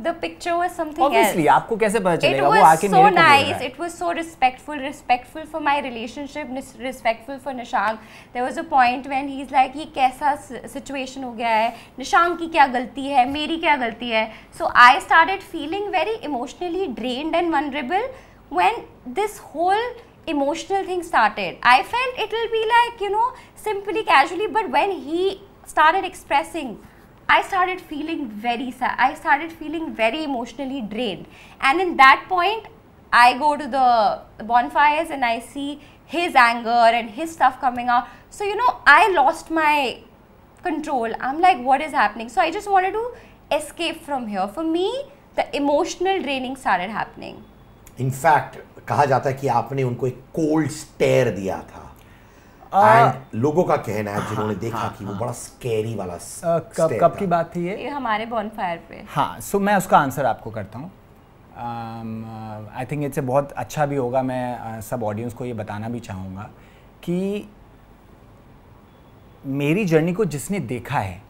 the picture was something Obviously, else. आपको कैसे पता चलेगा वो आके so मेरे को बोल रहा nice. It was so respectful, respectful for my relationship, respectful for Nishank. There was a point when he's like, ये कैसा situation हो गया है, Nishank की क्या गलती है, मेरी क्या गलती है. So I started feeling very emotionally drained and vulnerable when this whole emotional thing started. I felt it will be like you know simply casually, but when he started expressing I started feeling very sad. I started feeling very emotionally drained. And in that point, I go to the bonfires and I see his anger and his stuff coming out. So, you know, I lost my control. I'm like, what is happening? So, I just wanted to escape from here. For me, the emotional draining started happening. In fact, कहा जाता है कि आपने उनको एक cold stair दिया था and लोगों का कहना है जिन्होंने हाँ, देखा हाँ, कि वो हाँ। बड़ा स्कैरी वाला कब कब की बात थी ये ये हमारे बॉनफायर पे हाँ सो मैं उसका आंसर आपको करता हूँ आई थिंक इट्स बहुत अच्छा भी होगा मैं uh, सब ऑडियंस को ये बताना भी चाहूँगा कि मेरी जर्नी को जिसने देखा है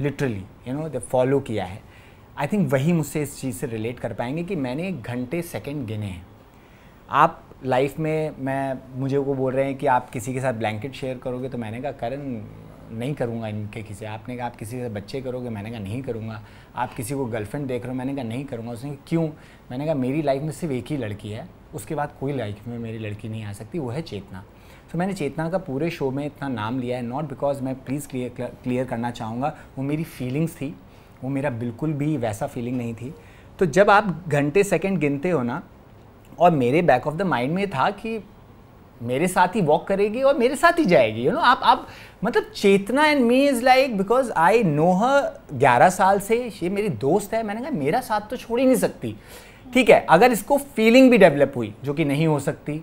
लिटरली यू नो फॉलो किया है आई थिंक वही मुझसे इस चीज़ से रिलेट कर पाएंगे कि मैंने घंटे सेकेंड गिने हैं आप लाइफ में मैं मुझे वो बोल रहे हैं कि आप किसी के साथ ब्लैंकेट शेयर करोगे तो मैंने कहा करण नहीं करूँगा इनके किसी आपने कहा आप किसी से बच्चे करोगे मैंने कहा नहीं करूँगा आप किसी को गर्लफ्रेंड देख रहे हो मैंने कहा नहीं करूँगा उसने क्यों मैंने कहा मेरी लाइफ में सिर्फ एक ही लड़की है उसके बाद कोई लाइफ में मेरी लड़की नहीं आ सकती वो है चेतना तो मैंने चेतना का पूरे शो में इतना नाम लिया है नॉट बिकॉज मैं प्लीज़ क्लियर क्लियर करना चाहूँगा वो मेरी फीलिंग्स थी वो मेरा बिल्कुल भी वैसा फीलिंग नहीं थी तो जब आप घंटे सेकेंड गिनते हो ना और मेरे बैक ऑफ द माइंड में था कि मेरे साथ ही वॉक करेगी और मेरे साथ ही जाएगी यू नो आप आप मतलब Chetna and me is like because I know her ग्यारह साल से ये मेरी दोस्त है मैंने कहा मेरा साथ तो छोड़ ही नहीं सकती ठीक है अगर इसको फीलिंग भी डेवलप हुई जो कि नहीं हो सकती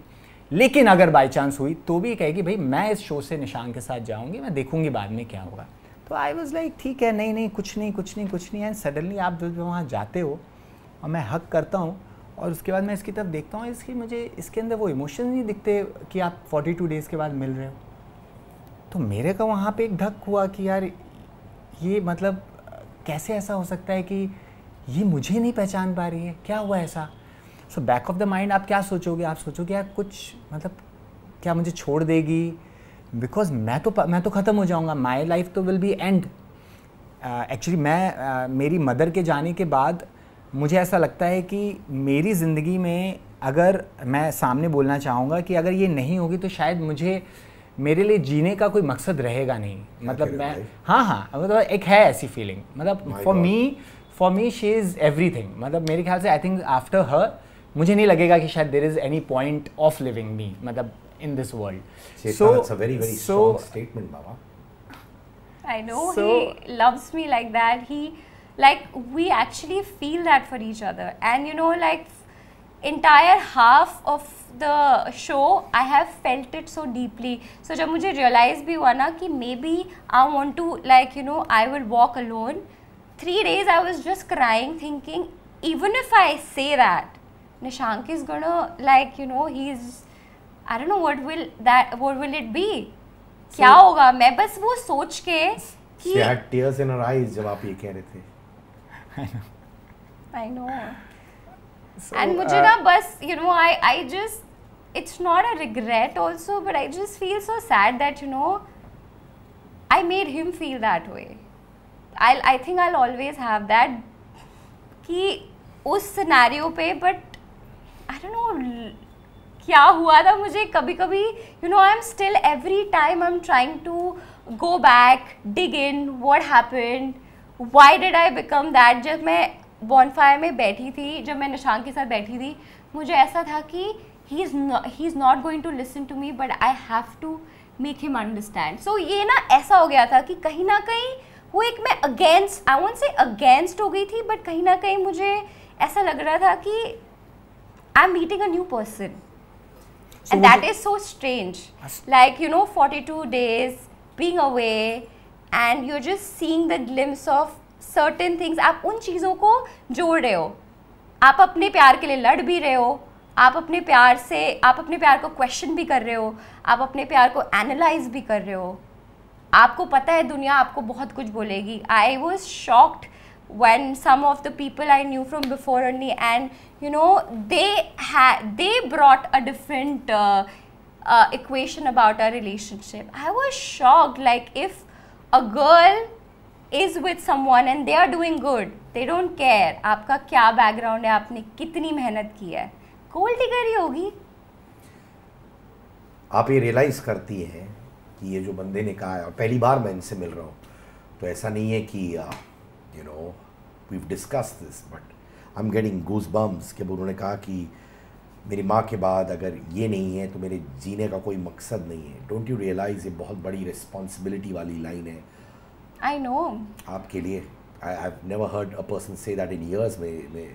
लेकिन अगर बाई चांस हुई तो भी कहेगी भाई मैं इस शो से निशान के साथ जाऊंगी मैं देखूंगी बाद में क्या होगा तो आई वॉज लाइक ठीक है नहीं नहीं कुछ नहीं कुछ नहीं कुछ नहीं एंड सडनली आप जो वहाँ जाते हो और मैं हक करता हूँ और उसके बाद मैं इसकी तरफ देखता हूँ इसकी मुझे इसके अंदर वो इमोशन नहीं दिखते कि आप फोर्टी टू डेज़ के बाद मिल रहे हो तो मेरे का वहाँ पे एक धक हुआ कि यार ये मतलब कैसे ऐसा हो सकता है कि ये मुझे नहीं पहचान पा रही है क्या हुआ ऐसा so back of the mind आप क्या सोचोगे आप सोचोगे यार कुछ मतलब क्या मुझे छोड़ देगी बिकॉज मैं तो मैं तो ख़त्म हो जाऊँगा माई लाइफ तो विल बी एंड एक्चुअली मैं uh, मेरी मदर के जाने के बाद मुझे ऐसा लगता है कि मेरी ज़िंदगी में अगर मैं सामने बोलना चाहूँगा कि अगर ये नहीं होगी तो शायद मुझे मेरे लिए जीने का कोई मकसद रहेगा नहीं मतलब मैं हाँ हाँ मतलब एक है ऐसी फीलिंग मतलब for me for me she is everything मतलब मेरे ख्याल से आई थिंक आफ्टर हर मुझे नहीं लगेगा कि शायद there is any point of living me मतलब in this world so very very strong statement बाबा I know he loves me like that he like we actually feel that for each other and you know like entire half of the show I have felt it so deeply. So जब मुझे realize भी हुआ ना maybe I want to like you know I will walk alone. Three days I was just crying thinking even if I say that Nishank is gonna like you know he's I don't know what will that what will it be. क्या होगा मैं बस वो सोच के कि she had tears in her eyes जब आप ये कह रहे थे I know. I know. and uh, Mujina, bus, you know, I, I just, it's not a regret also, but I just feel so sad that, you know, I made him feel that way. I I think I'll always have that. Ki us scenario pe, but I don't know, kya hua tha mujhe kabhi kabhi, you know, I'm still, every time I'm trying to go back, dig in, what happened, why did I become that जब मैं bonfire में बैठी थी जब मैं निशान के साथ बैठी थी मुझे ऐसा था कि he is he is not going to listen to me but I have to make him understand so ये ना ऐसा हो गया था कि कहीं ना कहीं वो एक मैं against I won't say against हो गई थी बट कहीं ना कहीं मुझे ऐसा लग रहा था कि I am meeting a new person and that is so strange like you know forty two days being away and you are just seeing the glimpse of certain things आप उन चीज़ों को जोड़ रहे हो आप अपने प्यार के लिए लड़ भी रहे हो आप अपने प्यार से आप अपने प्यार को क्वेश्चन भी कर रहे हो आप अपने प्यार को एनालाइज भी कर रहे हो आपको पता है दुनिया आपको बहुत कुछ बोलेगी I was shocked when some of the people I knew from before only, and you know they brought a different equation about a relationship I was our like if a girl is with someone and they are doing good they don't care आपका क्या background है आपने कितनी मेहनत की है cold टिगर ही होगी आप ये रियलाइज करती हैं कि ये जो बंदे ने कहा है और पहली बार मैं इनसे मिल रहा हूँ तो ऐसा नहीं है कि you know we discuss this but I am getting goose bumps कि उन्होंने कहा कि मेरी माँ के बाद अगर ये नहीं है तो मेरे जीने का कोई मकसद नहीं है डोंट यू रियलाइज़ ये बहुत बड़ी रिस्पॉन्सिबिलिटी वाली लाइन है आई नो आपके लिए I have never heard a person से दैट इन ईयर्स में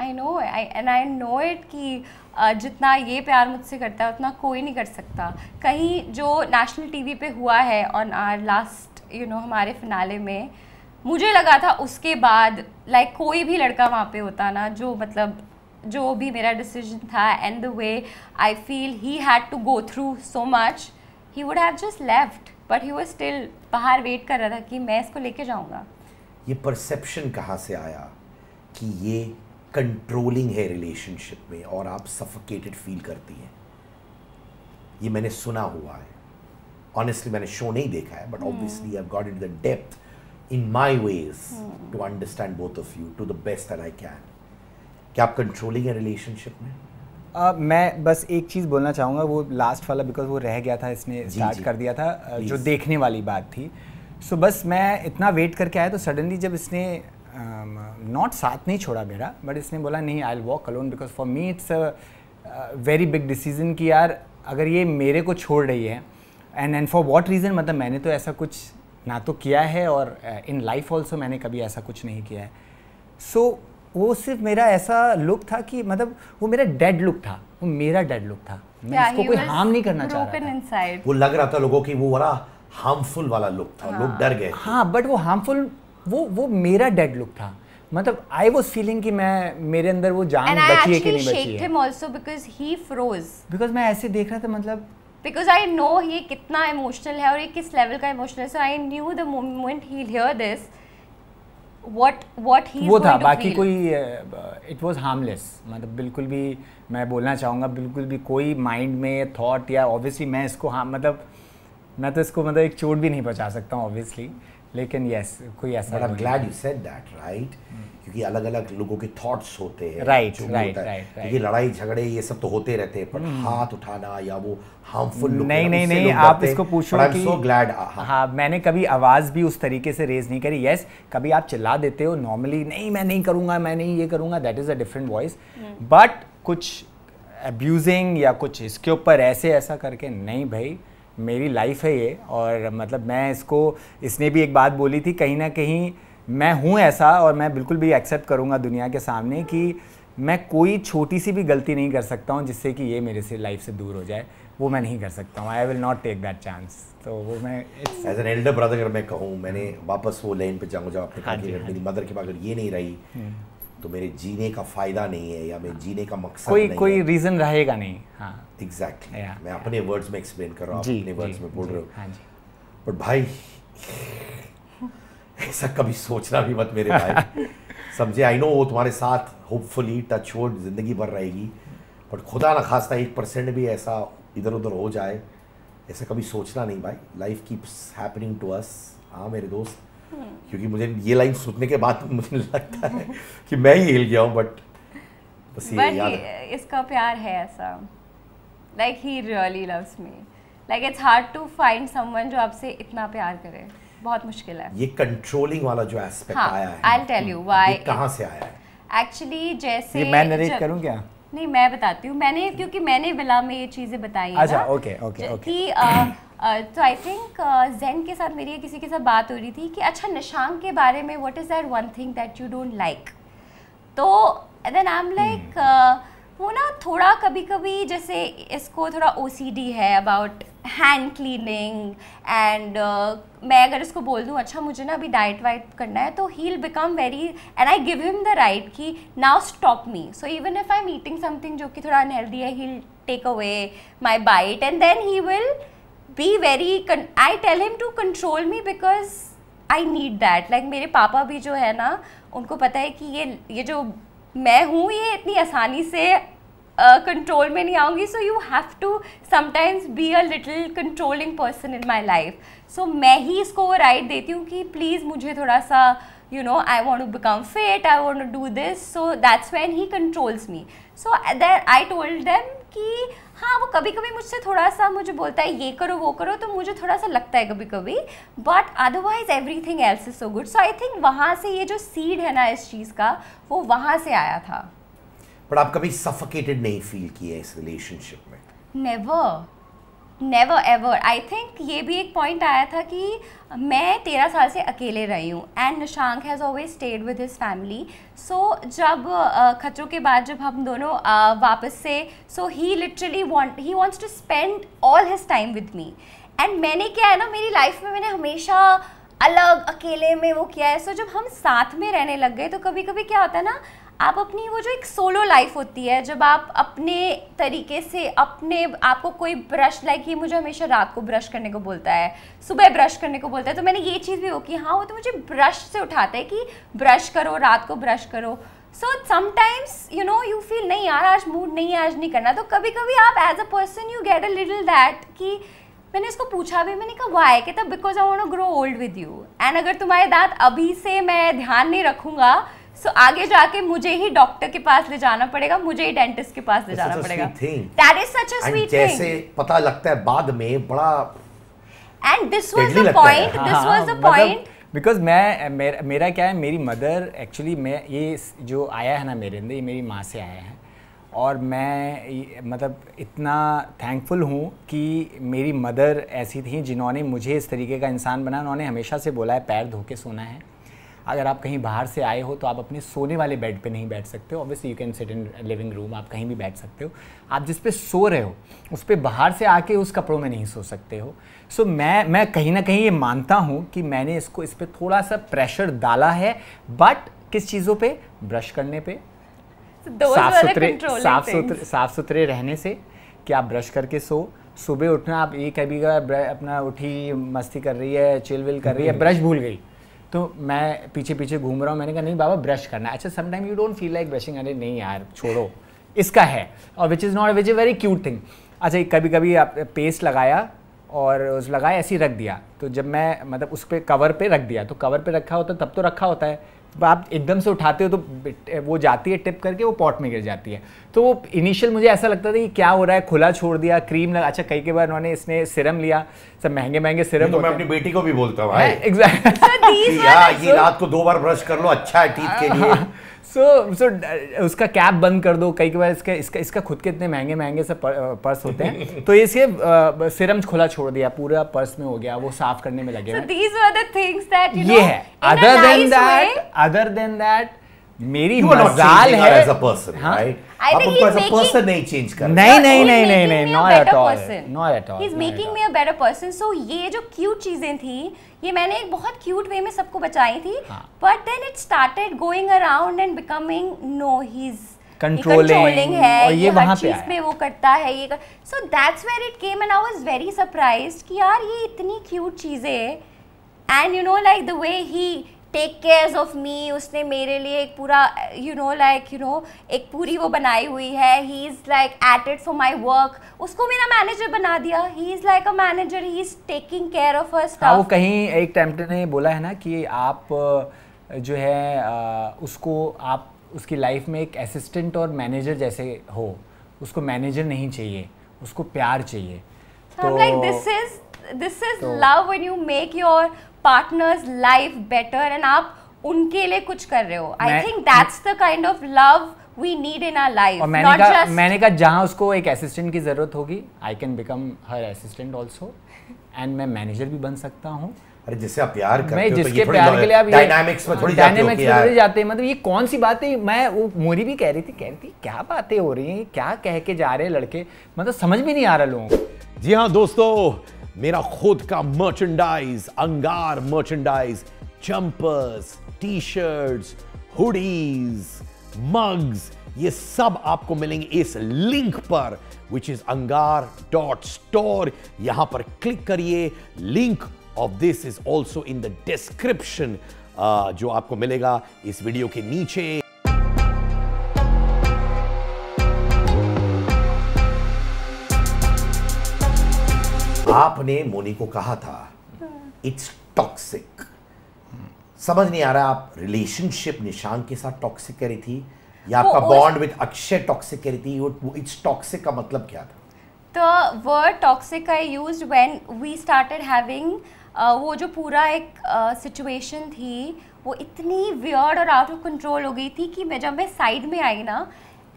I know I and I know it कि जितना ये प्यार मुझसे करता है उतना कोई नहीं कर सकता कहीं जो नेशनल टीवी पे हुआ है on our last you know हमारे फिनाले में मुझे लगा था उसके बाद लाइक like, कोई भी लड़का वहाँ पे होता ना जो मतलब जो भी मेरा डिसीजन था and the way I feel he had to go through so much he would have just left but he वो स्टिल बाहर वेट कर रहा था कि मैं इसको लेके जाऊंगा ये परसेप्शन कहाँ से आया कि ये कंट्रोलिंग है रिलेशनशिप में और आप सफोकेटेड फील करती हैं ये मैंने सुना हुआ है ऑनेस्टली मैंने शो नहीं देखा है but obviously I got it the depth in my ways to understand both of you to the best that I can क्या आप कंट्रोलिंग है रिलेशनशिप में Uh, मैं बस एक चीज़ बोलना चाहूँगा वो लास्ट वाला बिकॉज वो रह गया था इसने स्टार्ट कर दिया था जो देखने वाली बात थी सो so, बस मैं इतना वेट करके आया तो सडनली जब इसने नॉट uh, साथ नहीं छोड़ा मेरा बट इसने बोला नहीं I walk alone because for me it's a very big decision कि यार अगर ये मेरे को छोड़ रही है and and for what reason मतलब मैंने तो ऐसा कुछ ना तो किया है और इन लाइफ ऑल्सो मैंने कभी ऐसा कुछ नहीं किया है सो so, वो सिर्फ मेरा ऐसा लुक था कि मतलब वो मेरा डेड लुक था वो मेरा डेड लुक था मैं इसको कोई हार्म नहीं करना चाह रहा था वो लग रहा था लोगों की वो बड़ा हार्मफुल वाला लुक था लोग हाँ। डर गए हाँ बट वो हार्मफुल वो वो मेरा डेड लुक था मतलब आई वॉज फीलिंग कि मैं मेरे अंदर वो जान And बची है कि नहीं बची है also because he froze because मैं ऐसे देख रहा था मतलब बिकॉज आई नो ही कितना इमोशनल है और ये किस लेवल का इमोशनल है so I knew the moment he hear this what what he वो था बाकी कोई इट वाज हार्मलेस मतलब बिल्कुल भी मैं बोलना चाहूँगा बिल्कुल भी कोई माइंड में थॉट या ऑब्वियसली मैं इसको हाँ मतलब मैं तो इसको मतलब एक चोट भी नहीं पहुँचा सकता हूँ ऑब्वियसली लेकिन यस yes, कोई ऐसा glad you said that right क्योंकि अलग अलग लोगों के थॉट्स होते हैं राइट राइट राइट क्योंकि लड़ाई झगड़े ये सब तो होते रहते हैं पर hmm. हाथ उठाना या वो हार्मफुल नहीं नहीं नहीं नहीं आप इसको पूछो कि so ग्लैड हाँ, हाँ।, हाँ मैंने कभी आवाज़ भी उस तरीके से रेज नहीं करी यस कभी आप चिल्ला देते हो नॉर्मली नहीं मैं नहीं करूंगा मैं नहीं ये करूंगा that is a different voice but कुछ अब्यूजिंग या कुछ इसके ऊपर ऐसे ऐसा करके नहीं भाई मेरी लाइफ है ये और मतलब मैं इसको इसने भी एक बात बोली थी कहीं ना कहीं मैं हूँ ऐसा और मैं बिल्कुल भी एक्सेप्ट करूँगा दुनिया के सामने कि मैं कोई छोटी सी भी गलती नहीं कर सकता हूँ जिससे कि ये मेरे से लाइफ से दूर हो जाए वो मैं नहीं कर सकता हूँ I will not take that chance तो वो मैं एज एन एल्डर ब्रदर अगर मैं कहूँ मैंने वापस वो लाइन पे जाऊँगा जब आपने कहा हाँ कि हाँ मेरी मदर के पास अगर ये नहीं रही हम्म। तो मेरे जीने का फ़ायदा नहीं है या मेरे जीने का मकसद कोई नहीं कोई रीज़न रहेगा नहीं हाँ एग्जैक्टली exactly. yeah, मैं yeah. अपने वर्ड्स में एक्सप्लेन कर रहा हूँ अपने वर्ड्स में बोल रहा हूँ बट हाँ भाई ऐसा कभी सोचना भी मत मेरे भाई समझे आई नो वो तुम्हारे साथ होपफुली टच हो ज़िंदगी भर रहेगी बट खुदा ना खासा एक परसेंट भी ऐसा इधर उधर हो जाए ऐसा कभी सोचना नहीं भाई life keeps happening to us हाँ मेरे दोस्त hmm. क्योंकि मुझे ये लाइन सुनने के बाद मुझे लगता है कि मैं ही हिल गया हूँ बट बस ये याद इसका प्यार है ऐसा like he really loves me like it's hard to find someone जो आपसे इतना प्यार करे बहुत मुश्किल है ये कंट्रोलिंग वाला जो एस्पेक्ट हाँ, आया है आई टेल यू व्हाई कहां से आया है एक्चुअली जैसे ये मैं नरेट करूं क्या नहीं मैं बताती हूँ मैंने क्योंकि मैंने विला में ये चीज़ें बताई अच्छा ओके ओके ओके तो आई थिंक जैन के साथ मेरी किसी के साथ बात हो रही थी कि अच्छा निशांक के बारे में what is that one thing that you don't like तो देन आई एम लाइक वो ना थोड़ा कभी कभी जैसे इसको थोड़ा ओ है अबाउट हैंड क्लीनिंग एंड मैं अगर इसको बोल दूँ अच्छा मुझे ना अभी डाइट वाइट करना है तो he become very and I give him the right कि now stop me so even if I am eating something जो कि थोड़ा अनहेल्दी है he take away my bite and then he will be very I tell him to control me because I need that like मेरे पापा भी जो है ना उनको पता है कि ये ये जो मैं हूँ ये इतनी आसानी से कंट्रोल में नहीं आऊँगी so you have to sometimes be a little controlling person in my life so मैं ही इसको वो राइट देती हूँ कि प्लीज़ मुझे थोड़ा सा you know I want to become fit I want to do this so that's when he controls me so there I told them कि हाँ वो कभी कभी मुझसे थोड़ा सा मुझे बोलता है ये करो वो करो तो मुझे थोड़ा सा लगता है कभी कभी but otherwise everything else is so good so I think वहाँ से ये जो सीड है ना इस चीज़ का वो वहाँ से आया था बट आप कभी सफोकेटेड नहीं फील किए इस रिलेशनशिप में never never ever I think ये भी एक पॉइंट आया था कि मैं तेरह साल से अकेले रही हूँ and Nishank has always stayed with his family so जब खतरों के बाद जब हम दोनों वापस से so he literally want he wants to spend all his time with me and मैंने क्या है ना मेरी लाइफ में मैंने हमेशा अलग अकेले में वो किया है सो so, जब हम साथ में रहने लग गए तो कभी कभी क्या होता है ना आप अपनी वो जो एक सोलो लाइफ होती है जब आप अपने तरीके से अपने आपको कोई ब्रश लाइक ये मुझे हमेशा रात को ब्रश करने को बोलता है सुबह ब्रश करने को बोलता है तो मैंने ये चीज़ भी हो कि हाँ वो तो मुझे ब्रश से उठाता है कि ब्रश करो रात को ब्रश करो so sometimes you know you feel नहीं यार आज मूड नहीं है आज नहीं करना तो कभी कभी आप as a person you get a little that कि मैंने इसको पूछा भी मैंने कहा वाई कहता because I want grow old with you and अगर तुम्हारे दांत अभी से मैं ध्यान नहीं रखूँगा सो so, आगे जाके मुझे ही डॉक्टर के पास ले जाना पड़ेगा मुझे ही डेंटिस्ट के पास ले जाना पड़ेगा that is such a sweet जैसे पता लगता है बाद में बड़ा and this was the point this was the point because मैं मेरा, मेरा क्या है मेरी मदर एक्चुअली मैं ये जो आया है ना मेरे अंदर ये मेरी माँ से आया है और मैं मतलब इतना थैंकफुल हूँ कि मेरी मदर ऐसी थी जिन्होंने मुझे इस तरीके का इंसान बना उन्होंने हमेशा से बोला है पैर धो के सोना है अगर आप कहीं बाहर से आए हो तो आप अपने सोने वाले बेड पे नहीं बैठ सकते हो obviously you can sit in living room आप कहीं भी बैठ सकते हो आप जिस पे सो रहे हो उस पर बाहर से आके उस कपड़ों में नहीं सो सकते हो सो so, मैं मैं कहीं ना कहीं ये मानता हूँ कि मैंने इसको इस पर थोड़ा सा प्रेशर डाला है बट किस चीज़ों पर ब्रश करने पर साफ सुथरे साफ सुथरे साफ सुथरे रहने से कि आप ब्रश करके सो सुबह उठना आप ये कभी अपना उठी मस्ती कर रही है चिल विल कर रही है ब्रश भूल गई तो मैं पीछे पीछे घूम रहा हूँ मैंने कहा नहीं बाबा ब्रश करना अच्छा sometime you don't feel like brushing अरे नहीं यार छोड़ो इसका है और which is not which is very cute thing अच्छा कभी कभी आप पेस्ट लगाया और उस लगाए ऐसे ही रख दिया तो जब मैं मतलब उस पर कवर पे रख दिया तो कवर पे रखा होता तब तो रखा होता है आप एकदम से उठाते हो तो वो जाती है टिप करके वो पॉट में गिर जाती है तो वो इनिशियल मुझे ऐसा लगता था कि क्या हो रहा है खुला छोड़ दिया क्रीम लगा अच्छा कई के बार उन्होंने इसने सिरम लिया सब महंगे महंगे सिरम तो मैं अपनी बेटी को भी बोलता हूँ एग्जैक्ट तो ये रात को दो बार ब्रश कर लो अच्छा है टीथ के लिए हाँ। सो सो uh, उसका कैप बंद कर दो कई बार इसका इसका इसका खुद के इतने महंगे महंगे से पर, पर्स होते हैं तो ये सिर्फ सिरम खुला छोड़ दिया पूरा पर्स में हो गया वो साफ करने में लगे so, these ये है other than that other than that मेरी मजाल है as a person right I think as a person नहीं चेंज कर नहीं नहीं नहीं नहीं नहीं not at all not at all he is making me a better person so ये जो क्यूट चीजें थी ये मैंने एक बहुत क्यूट वे में सबको बचाई थी but then it started going around and becoming no he is controlling है और ये, ये पे, पे वो करता है ये so that's where it came and I was very surprised कि यार ये इतनी क्यूट चीजें and you know like the way he take cares of me उसने मेरे लिए एक पूरा you know like you know एक पूरी वो बनाई हुई है he is like at it for my work उसको मेरा मैनेजर बना दिया he is like a manager he is taking care of staff वो कहीं एक टाइम ने बोला है ना कि आप जो है उसको आप उसकी लाइफ में एक असिस्टेंट और मैनेजर जैसे हो उसको मैनेजर नहीं चाहिए उसको प्यार चाहिए तो like this is this is love when you make your partner's life better and आप उनके लिए कुछ कर रहे हो I think that's the kind of love we need in our life मैंने कहा मैंने कहा जहाँ उसको एक असिस्टेंट की ज़रूरत होगी I can become her assistant also and मैं मैनेजर भी बन सकता हूँ अरे जिससे आप प्यार करते मैं तो जिसके तो प्यार के लिए आप डायनामिक्स में थोड़ी डायनामिक्स में थोड़ी जाते हैं मतलब ये कौन सी बात है मैं वो मोरी भी कह रही थी कह रही थी क्या बातें हो रही हैं क्या कह के जा रहे हैं लड़के मतलब समझ भी नहीं आ रहा लोगों को जी हाँ दोस्तों मेरा खुद का merchandise Angaar merchandise jumpers T shirts hoodies mugs ये सब आपको मिलेंगे इस लिंक पर which is Angaar dot store यहां पर क्लिक करिए link of this is also in the description जो आपको मिलेगा इस वीडियो के नीचे आपने मोनी को कहा था इट्स टॉक्सिक समझ नहीं आ रहा आप रिलेशनशिप निशान के साथ टॉक्सिक कह रही थी या आपका बॉन्ड विद अक्षय टॉक्सिक कह रही थी इट्स टॉक्सिक का मतलब क्या था तो word toxic I use when we started having uh, वो जो पूरा एक सिचुएशन uh, थी वो इतनी वियर्ड और आउट ऑफ कंट्रोल हो गई थी कि मैं जब मैं साइड में आई ना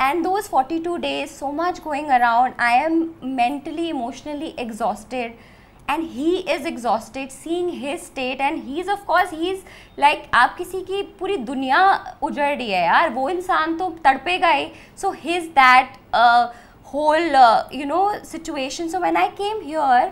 and those two days so much going around I am mentally emotionally exhausted and he is exhausted seeing his state and he is of course he is like आप किसी की पूरी दुनिया उजड़ रही है यार वो इंसान तो तड़पेगा ही so his that whole you know situation so when I came here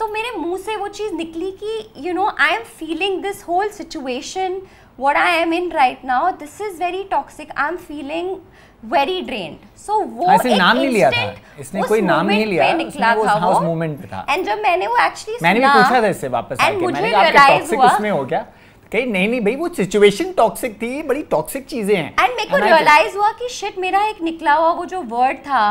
तो मेरे मुंह से वो चीज़ निकली कि you know I am feeling this whole situation what I am in right now this is very toxic I am feeling very drained so वो ऐसे नाम नहीं लिया था इसने कोई नाम नहीं लिया निकला था वो उस मोमेंट पे था एंड जब मैंने वो एक्चुअली मैंने भी पूछा था इससे वापस आके मैंने कहा आपके टॉक्सिक हो गया कहीं नहीं नहीं भाई वो सिचुएशन टॉक्सिक थी बड़ी टॉक्सिक चीजें हैं एंड मेरे को रियलाइज हुआ कि शिट मेरा एक निकला हुआ वो जो वर्ड था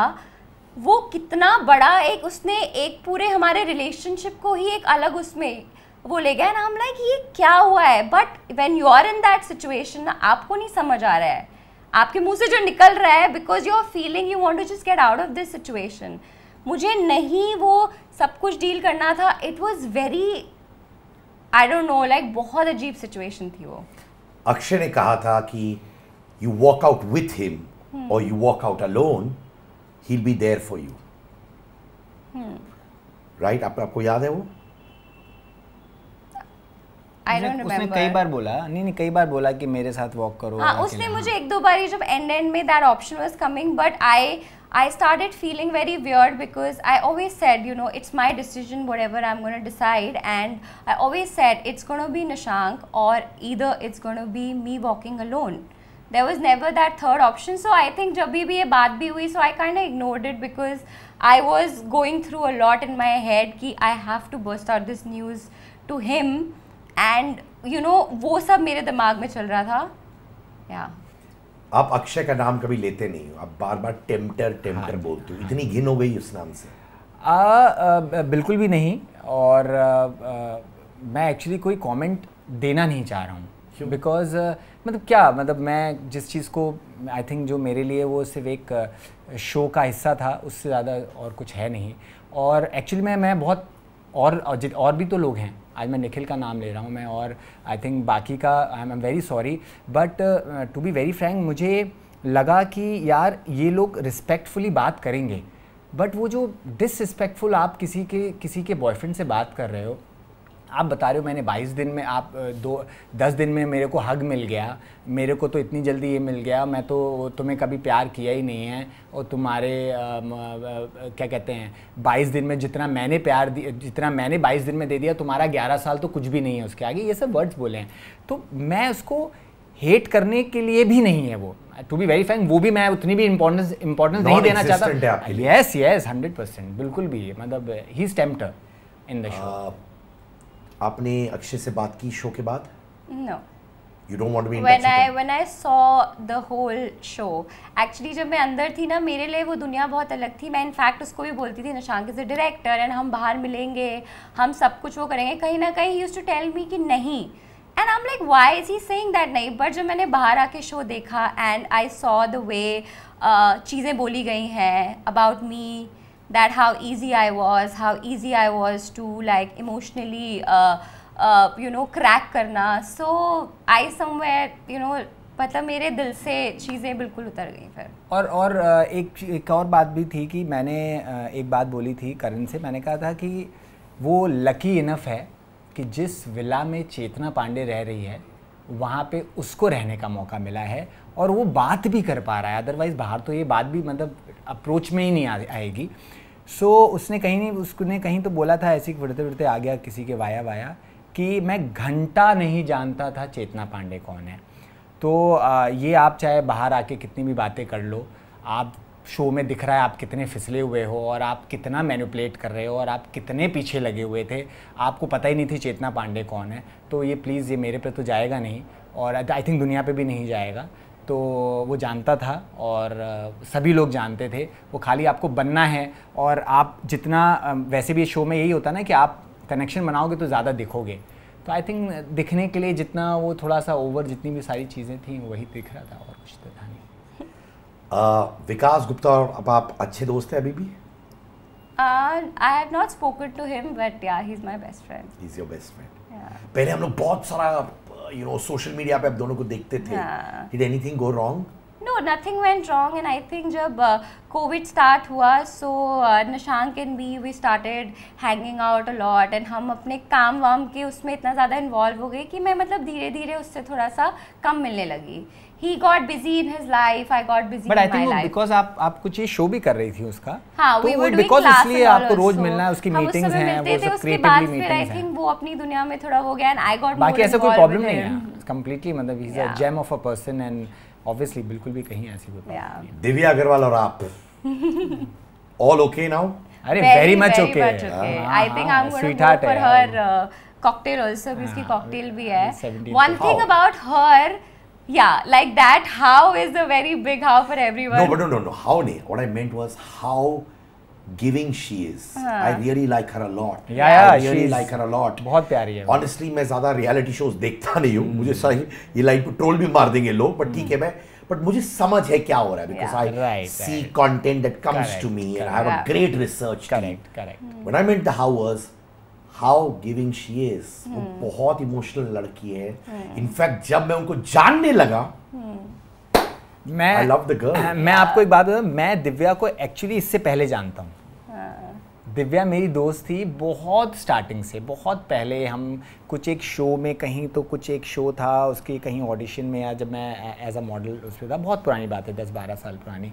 वो कितना बड़ा एक उसने एक पूरे हमारे रिलेशनशिप को ही एक अलग उसमें वो ले गया ना हम लाइक ये क्या हुआ है but when you are in that situation आपको नहीं समझ आ रहा है आपके मुंह से जो निकल रहा है because you are feeling you want to just get out of this situation मुझे नहीं वो सब कुछ डील करना था it was very I don't know like बहुत अजीब सिचुएशन थी वो अक्षय ने कहा था कि you walk out with him और you walk out alone he be there for you right आपको याद है वो I don't remember. उसने कई बार बोला नहीं नहीं कई बार बोला कि मेरे साथ वॉक करो हाँ उसने मुझे एक दो बार जब एंड एंड में that option was coming but I I started feeling very weird because I always said, you know, it's my decision, whatever I'm going to decide. And I always said, it's going to be Nishank or either it's going to be me walking alone. There was never that third option. So I think जब भी ये बात भी हुई so I kind of ignored it because I was going through a lot in my head कि I have to burst out this news to him. And you know वो सब मेरे दिमाग में चल रहा था या आप अक्षय का नाम कभी लेते नहीं हो आप बार बार टेम्पटर टेम्पटर हाँ, बोलते हो इतनी घिन हो गई उस नाम से आ, आ, बिल्कुल भी नहीं और आ, आ, मैं एक्चुअली कोई कमेंट देना नहीं चाह रहा हूँ बिकॉज मतलब क्या मतलब मैं जिस चीज़ को आई थिंक जो मेरे लिए वो सिर्फ एक शो का हिस्सा था उससे ज़्यादा और कुछ है नहीं और एक्चुअली में मैं बहुत और और भी तो लोग हैं आज मैं निखिल का नाम ले रहा हूँ मैं और आई थिंक बाकी का I am very sorry but to be very frank मुझे लगा कि यार ये लोग रिस्पेक्टफुली बात करेंगे बट वो जो डिसरिस्पेक्टफुल आप किसी के किसी के बॉयफ्रेंड से बात कर रहे हो आप बता रहे हो मैंने 22 दिन में आप दो दस दिन में मेरे को हग मिल गया मेरे को तो इतनी जल्दी ये मिल गया मैं तो तुम्हें कभी प्यार किया ही नहीं है और तुम्हारे आ, आ, क्या कहते हैं 22 दिन में जितना मैंने प्यार जितना मैंने 22 दिन में दे दिया तुम्हारा 11 साल तो कुछ भी नहीं है उसके आगे ये सब वर्ड्स बोले हैं तो मैं उसको हेट करने के लिए भी नहीं है वो टू बी वेरी फाइन वो भी मैं उतनी भी इम्पोर्टेंस इम्पोर्टेंस नहीं देना चाहता यस यस हंड्रेड परसेंट बिल्कुल भी मतलब ही स्टेम्प्ट इन द शो आपने अक्षय से बात की शो के बाद no you don't want to be when I when I saw the whole show actually जब मैं अंदर थी ना मेरे लिए वो दुनिया बहुत अलग थी मैं इनफैक्ट उसको भी बोलती थी Nishank is a director and हम बाहर मिलेंगे हम सब कुछ वो करेंगे कहीं ना कहीं यूज़ टू टेल मी कि नहीं and I am like why is he saying that नहीं बट जब मैंने बाहर आके शो देखा and I saw the way चीज़ें बोली गई हैं about me that how easy I was, how easy I was to like emotionally, uh, uh, you know, crack करना. So I somewhere, you know, मतलब मेरे दिल से चीज़ें बिल्कुल उतर गई फिर और और एक एक और बात भी थी कि मैंने एक बात बोली थी करण से मैंने कहा था कि वो लकी इनफ है कि जिस विला में चेतना पांडे रह रही है वहाँ पे उसको रहने का मौका मिला है और वो बात भी कर पा रहा है अदरवाइज़ बाहर तो ये बात भी मतलब अप्रोच में ही नहीं आ, आएगी सो so, उसने कहीं नहीं उसने कहीं तो बोला था ऐसे ही बढ़ते आ गया किसी के वाया वाया कि मैं घंटा नहीं जानता था चेतना पांडे कौन है तो ये आप चाहे बाहर आके कितनी भी बातें कर लो आप शो में दिख रहा है आप कितने फिसले हुए हो और आप कितना मैनिपुलेट कर रहे हो और आप कितने पीछे लगे हुए थे आपको पता ही नहीं थी चेतना पांडे कौन है तो ये प्लीज़ ये मेरे पे तो जाएगा नहीं और आई थिंक दुनिया पे भी नहीं जाएगा तो वो जानता था और सभी लोग जानते थे वो खाली आपको बनना है और आप जितना वैसे भी शो में यही होता ना कि आप कनेक्शन बनाओगे तो ज़्यादा दिखोगे तो आई थिंक दिखने के लिए जितना वो थोड़ा सा ओवर जितनी भी सारी चीज़ें थी वही दिख रहा था और कुछ तो था नहीं विकास गुप्ता और अब आप अच्छे दोस्त हैं अभी भी I have not spoken to him but yeah he is my best friend he is your best friend पहले हम लोग बहुत सारा यू नो सोशल मीडिया पे आप दोनों को देखते थे did anything go wrong no nothing went wrong and I think जब कोविड uh, स्टार्ट हुआ so uh, Nishank and be we started hanging out lot and हम अपने काम वाम के उसमें इतना ज़्यादा इन्वॉल्व हो गए कि मैं मतलब धीरे धीरे उससे थोड़ा सा कम मिलने लगी he got busy in his life i got busy but in I think my life because आप आप कुछ ये शो भी कर रही थी उसका हाँ, तो we because इसलिए आपको रोज मिलना है उसकी मीटिंग्स हैं वो सब क्रिएटिवली मीटिंग्स हैं आई थिंक वो अपनी दुनिया में थोड़ा हो गया एंड आई गॉट बाकी ऐसा कोई प्रॉब्लम नहीं है कंप्लीटली मतलब he is a gem of a person and obviously बिल्कुल भी कहीं ऐसी कोई प्रॉब्लम दिव्या अग्रवाल और आप ऑल ओके नाउ अरे very much okay I think I am gonna go for her cocktail also इसकी कॉकटेल हाँ, भी है one thing about her Yeah, like that. How is a very big how for everyone? No, but no, no, no. How? Ne? What I meant was how giving she is. Uh-huh. I really like her a lot. Yeah, yeah. I really like her a lot. बहुत प्यारी है. Honestly, मैं ज़्यादा reality shows देखता नहीं हूँ. मुझे hmm. सही ये like troll me मार But ठीक है hmm. मैं. But मुझे समझ है क्या हो Because I see content that comes to me and I have a great research. Correct, correct. Mm. When I meant the how was. How giving she is वो hmm. बहुत इमोशनल लड़की है इनफैक्ट hmm. जब मैं उनको जानने लगा hmm. मैं आई लव द गर्ल मैं आपको एक बात बता मैं दिव्या को एक्चुअली इससे पहले जानता हूँ दिव्या मेरी दोस्त थी बहुत स्टार्टिंग से बहुत पहले हम कुछ एक शो में कहीं तो कुछ एक शो था उसके कहीं ऑडिशन में या जब मैं एज अ मॉडल उस पर था बहुत पुरानी बात है दस बारह साल पुरानी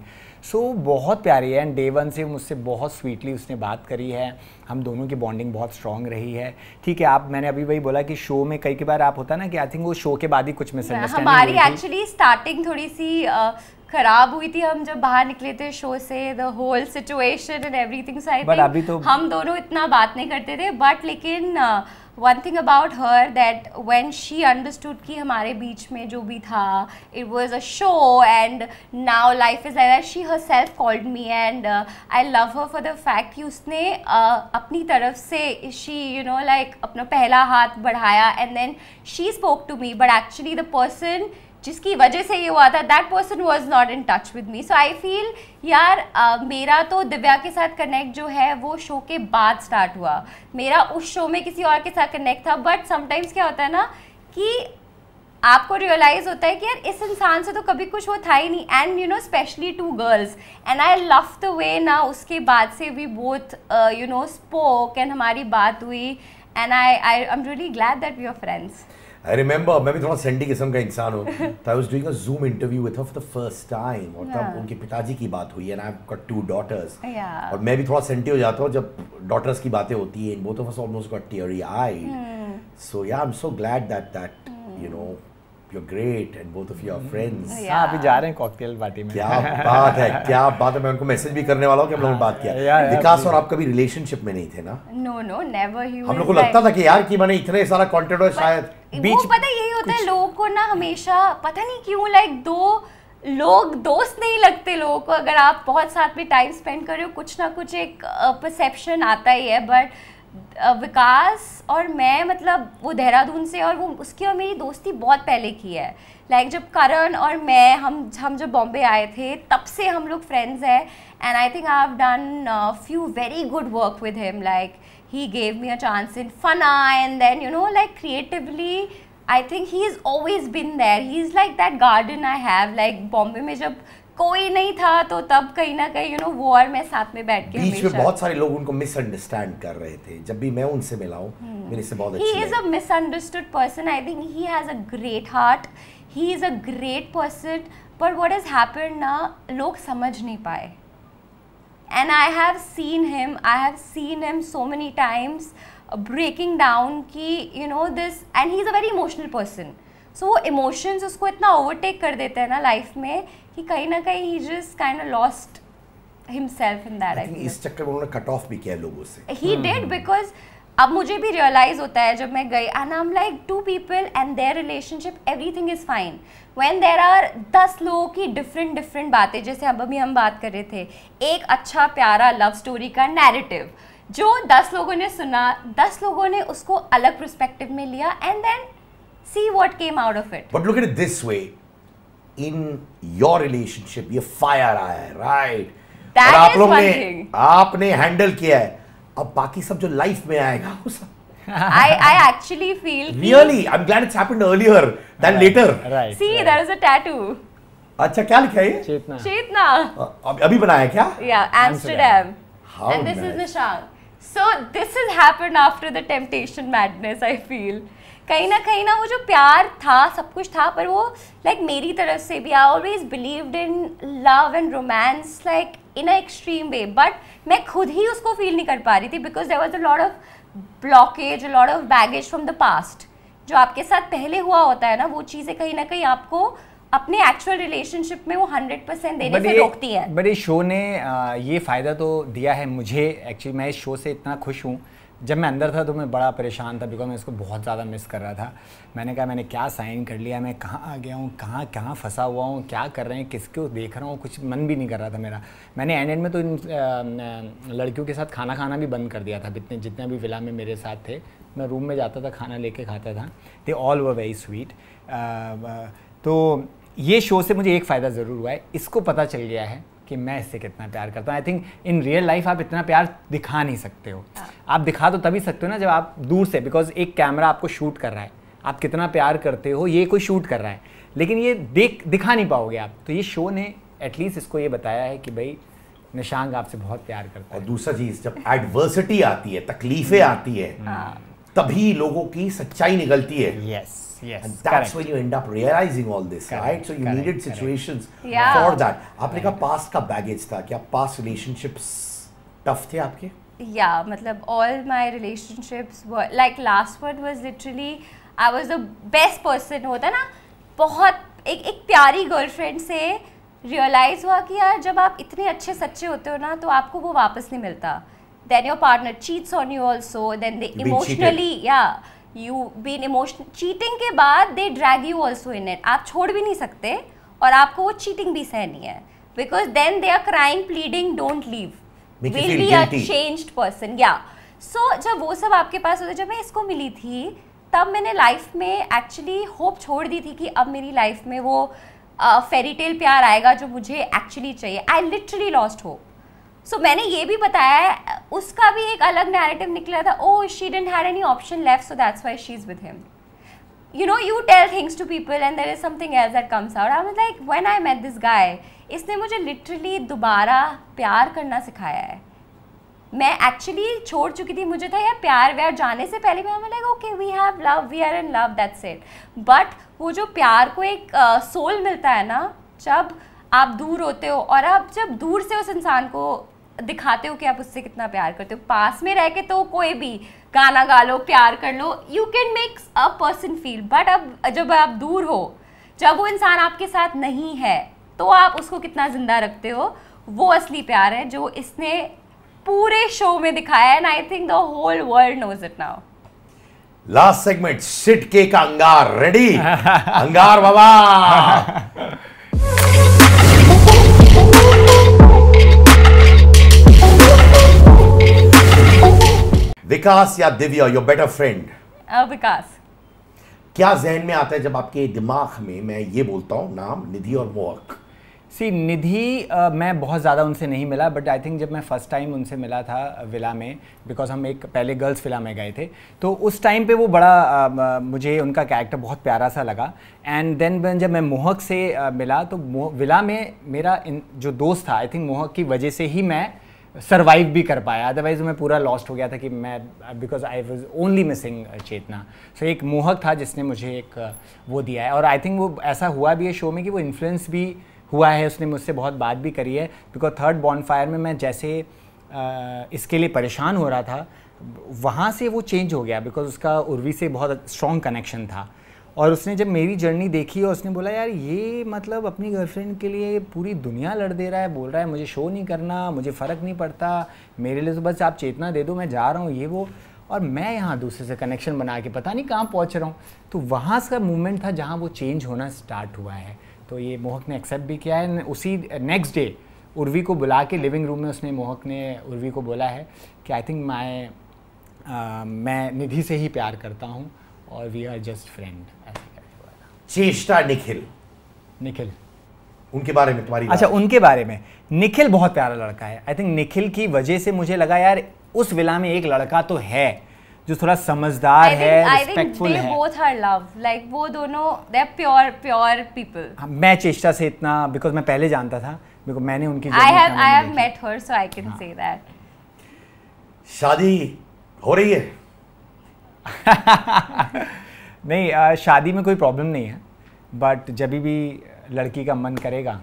सो so, बहुत प्यारी है एंड डे वन से मुझसे बहुत स्वीटली उसने बात करी है हम दोनों की बॉन्डिंग बहुत स्ट्रांग रही है ठीक है आप मैंने अभी वही बोला कि शो में कई कई बार आप होता ना कि आई थिंक वो शो के बाद ही कुछ मिसअंडरस्टैंडिंग हमारी एक्चुअली स्टार्टिंग थोड़ी सी uh, खराब हुई थी हम जब बाहर निकले थे शो से the whole situation and everything so I think हम दोनों इतना बात नहीं करते थे बट लेकिन one thing about her that when she understood कि हमारे बीच में जो भी था it was a show and now life is like she herself called me and I love her for the fact कि उसने uh, अपनी तरफ से शी यू नो लाइक अपना पहला हाथ बढ़ाया and then she spoke to me but actually the person जिसकी वजह से ये हुआ था that person was not in touch with me so I feel यार uh, मेरा तो दिव्या के साथ कनेक्ट जो है वो शो के बाद स्टार्ट हुआ मेरा उस शो में किसी और के साथ कनेक्ट था बट समटाइम्स क्या होता है ना कि आपको रियलाइज़ होता है कि यार इस इंसान से तो कभी कुछ वो था ही नहीं and you know specially to girls and I love the way ना उसके बाद से we both you know spoke and हमारी बात हुई and I I am really glad that we are friends I remember मैं भी थोड़ा सेंडी किस्म का इंसान हूँ तो I was doing a Zoom interview with her for the first time और तब उनके पिताजी की बात हुई and I have got two daughters और मैं भी थोड़ा सेंटी हो जाता हूँ जब डॉटर्स की बातें होती है both of us almost got teary I so yeah I am so glad that that you know you're great and both of you are hmm. friends yeah. हाँ, अभी जा रहे हैं कॉकटेल पार्टी में क्या बात है क्या बात है मैं उनको मैसेज भी करने वाला हूँ कि हम लोगों ने बात किया हाँ, विकास और आप कभी रिलेशनशिप में नहीं थे ना नो नो नेवर ही हम लोगों को लगता था कि यार कि मैंने इतने सारा कंटेंट और शायद बीच वो पता यही होता है लोगों को ना हमेशा पता नहीं क्यों लाइक दो लोग दोस्त नहीं लगते लोगों को अगर आप बहुत साथ में टाइम स्पेंड कर रहे हो कुछ ना कुछ एक परसेप्शन आता ही है बट विकास और मैं मतलब वो देहरादून से और वो उसकी और मेरी दोस्ती बहुत पहले की है लाइक like, जब करण और मैं हम हम जब बॉम्बे आए थे तब से हम लोग फ्रेंड्स हैं and I think I have done few very good work with him like he gave me a chance in Fana and then, you know, like creatively, I think he's always been there. He's like that garden I have. Like Bombay mein jab कोई नहीं था तो तब कहीं ना कहीं you know वो और मैं साथ में बैठ के बीच में बहुत सारे लोग उनको मिसअंडरस्टैंड कर रहे थे जब भी मैं उनसे मिला हूँ hmm. मेरे से बहुत ही is a misunderstood person I think he has a great heart he is a great person पर व्हाट इज़ हैपेंड ना लोग समझ नहीं पाए and I have seen him I have seen him so many times breaking down कि no this and he is a very emotional person so वो emotions उसको इतना ओवरटेक कर देते हैं ना लाइफ में कि कहीं ना कहीं he just kind of lost himself in that I इस चक्कर में उन्होंने कट ऑफ भी किया लोगों से ही डिड बिकॉज अब मुझे भी रियलाइज होता है जब मैं गई and I am like two people and their relationship everything is fine when there are दस लोगों की डिफरेंट डिफरेंट बातें जैसे अब अभी हम बात कर रहे थे एक अच्छा प्यारा लव स्टोरी का नैरेटिव जो दस लोगों ने सुना दस लोगों ने उसको अलग प्रस्पेक्टिव में लिया and then see what came out of it but look it this way in your relationship ये फायर आया है राइट right? आप लोगों ने आपने हैंडल किया है अब बाकी सब जो लाइफ में आएगा वो सब I, I actually feel really I'm glad it's happened earlier than right. later right see right. there is a tattoo अच्छा क्या लिखा है ये चेतना चेतना अभी बनाया क्या या Amsterdam and this is Nishank so this is happened after the temptation madness I feel कहीं ना कहीं ना वो जो प्यार था सब कुछ था पर वो लाइक like, मेरी तरफ से भी I always believed in love and romance like in a extreme way but मैं खुद ही उसको फील नहीं कर पा रही थी because there was a lot of blockage lot of baggage from the past जो आपके साथ पहले हुआ होता है ना वो चीज़ें कहीं ना कहीं आपको अपने एक्चुअल रिलेशनशिप में वो हंड्रेड परसेंट देने से रोकती है बड़े शो ने ये फ़ायदा तो दिया है मुझे एक्चुअली मैं इस शो से इतना खुश हूँ जब मैं अंदर था तो मैं बड़ा परेशान था बिकॉज मैं इसको बहुत ज़्यादा मिस कर रहा था मैंने कहा मैंने क्या साइन कर लिया मैं कहाँ आ गया हूँ कहाँ कहाँ फंसा हुआ हूँ क्या कर रहे हैं किसको देख रहा हूँ कुछ मन भी नहीं कर रहा था मेरा मैंने एंड एंड में तो इन लड़कियों के साथ खाना खाना भी बंद कर दिया था जितने जितने भी विला में मेरे साथ थे मैं रूम में जाता था खाना लेके खाता था they all were very sweet तो ये शो से मुझे एक फ़ायदा ज़रूर हुआ है इसको पता चल गया है कि मैं इससे कितना प्यार करता हूँ I think in real life आप इतना प्यार दिखा नहीं सकते हो हाँ। आप दिखा तो तभी सकते हो ना जब आप दूर से बिकॉज एक कैमरा आपको शूट कर रहा है आप कितना प्यार करते हो ये कोई शूट कर रहा है लेकिन ये देख दिखा नहीं पाओगे आप तो ये शो ने एटलीस्ट इसको ये बताया है कि भाई निशांग आपसे बहुत प्यार करता है और दूसरा चीज जब एडवर्सिटी आती है तकलीफें हम्म। आती है हाँ। तभी लोगों की सच्चाई निकलती है yes Yes, And that's correct. when you end up realizing all this, correct, right? So you correct, needed situations yeah. for that. आपने का पास्ट का बैगेज था क्या पास्ट रिलेशनशिप्स टफ थे आपके या मतलब my relationships were like last one was literally I was the best person होता ना बहुत एक एक प्यारी girlfriend से रियलाइज़ हुआ कि यार जब आप इतने अच्छे सच्चे होते हो ना तो आपको वो वापस नहीं मिलता then your partner cheats on you also then they emotionally या यू बीन इमोशनल चीटिंग के बाद they drag you also in it आप छोड़ भी नहीं सकते और आपको वो चीटिंग भी सहनी है because then they are crying pleading don't leave will be a changed person या सो जब वो सब आपके पास होते जब मैं इसको मिली थी तब मैंने लाइफ में एक्चुअली होप छोड़ दी थी कि अब मेरी लाइफ में वो फेरी uh, टेल प्यार आएगा जो मुझे एक्चुअली चाहिए I literally lost hope so so, मैंने ये भी बताया है उसका भी एक अलग नैरेटिव निकला था oh she didn't had any option left so that's why she is with him you know you tell things to people and there is something as that comes out I was like when I met this guy इसने मुझे literally दोबारा प्यार करना सिखाया है मैं actually छोड़ चुकी थी मुझे था यार प्यार व्यार जाने से पहले मैं लगा okay we have love we are in love that's it but वो जो प्यार को एक सोल uh, मिलता है ना जब आप दूर होते हो और आप जब दूर से उस इंसान को दिखाते हो कि आप उससे कितना प्यार करते हो पास में रह के तो कोई भी गाना गा लो प्यार कर लो you can make a person feel but अब जब आप दूर हो जब वो इंसान आपके साथ नहीं है तो आप उसको कितना ज़िंदा रखते हो वो असली प्यार है जो इसने पूरे शो में दिखाया and I think the whole world knows it now last segment सिटके का अंगार रेडी अंगार बाबा विकास या Divya your better friend Vikas क्या जहन में आता है जब आपके दिमाग में मैं ये बोलता हूँ नाम निधि और मोहक सी निधि मैं बहुत ज़्यादा उनसे नहीं मिला बट आई थिंक जब मैं फ़र्स्ट टाइम उनसे मिला था विला में बिकॉज हम एक पहले गर्ल्स विला में गए थे तो उस टाइम पे वो बड़ा आ, मुझे उनका कैरेक्टर बहुत प्यारा सा लगा एंड देन जब मैं मोहक से आ, मिला तो विला में मेरा इन, जो दोस्त था आई थिंक मोहक की वजह से ही मैं सर्वाइव भी कर पाया अदरवाइज मैं पूरा लॉस्ट हो गया था कि मैं because I was only missing Chetna so so, एक मोहक था जिसने मुझे एक uh, वो दिया है और आई थिंक वो ऐसा हुआ भी है शो में कि वो इन्फ्लुएंस भी हुआ है उसने मुझसे बहुत बात भी करी है बिकॉज थर्ड बॉन्ड फायर में मैं जैसे uh, इसके लिए परेशान हो रहा था वहाँ से वो चेंज हो गया बिकॉज उसका उर्वी से बहुत स्ट्रॉन्ग कनेक्शन था और उसने जब मेरी जर्नी देखी और उसने बोला यार ये मतलब अपनी गर्लफ्रेंड के लिए पूरी दुनिया लड़ दे रहा है बोल रहा है मुझे शो नहीं करना मुझे फ़र्क नहीं पड़ता मेरे लिए तो बस आप चेतना दे दो मैं जा रहा हूँ ये वो और मैं यहाँ दूसरे से कनेक्शन बना के पता नहीं कहाँ पहुँच रहा हूँ तो वहाँ से मूवमेंट था जहाँ वो चेंज होना स्टार्ट हुआ है तो ये मोहक ने एक्सेप्ट भी किया है उसी नेक्स्ट डे उर्वी को बुला के लिविंग रूम में उसने मोहक ने उर्वी को बोला है कि आई थिंक माई मैं निधि से ही प्यार करता हूँ और वी आर जस्ट फ्रेंड ऐसे चेष्टा निखिल निखिल उनके बारे में तुम्हारी अच्छा उनके बारे में निखिल बहुत प्यारा लड़का है आई थिंक निखिल की वजह से मुझे लगा यार उस विला में एक लड़का तो है जो थोड़ा समझदार है रिस्पेक्टफुल है both are लव लाइक वो दोनों they are pure pure people मैं चेष्टा से इतना बिकॉज मैं पहले जानता था बिकॉज मैंने उनकी I have I have met her so I can say that शादी हो रही है नहीं आ, शादी में कोई प्रॉब्लम नहीं है बट जब भी लड़की का मन करेगा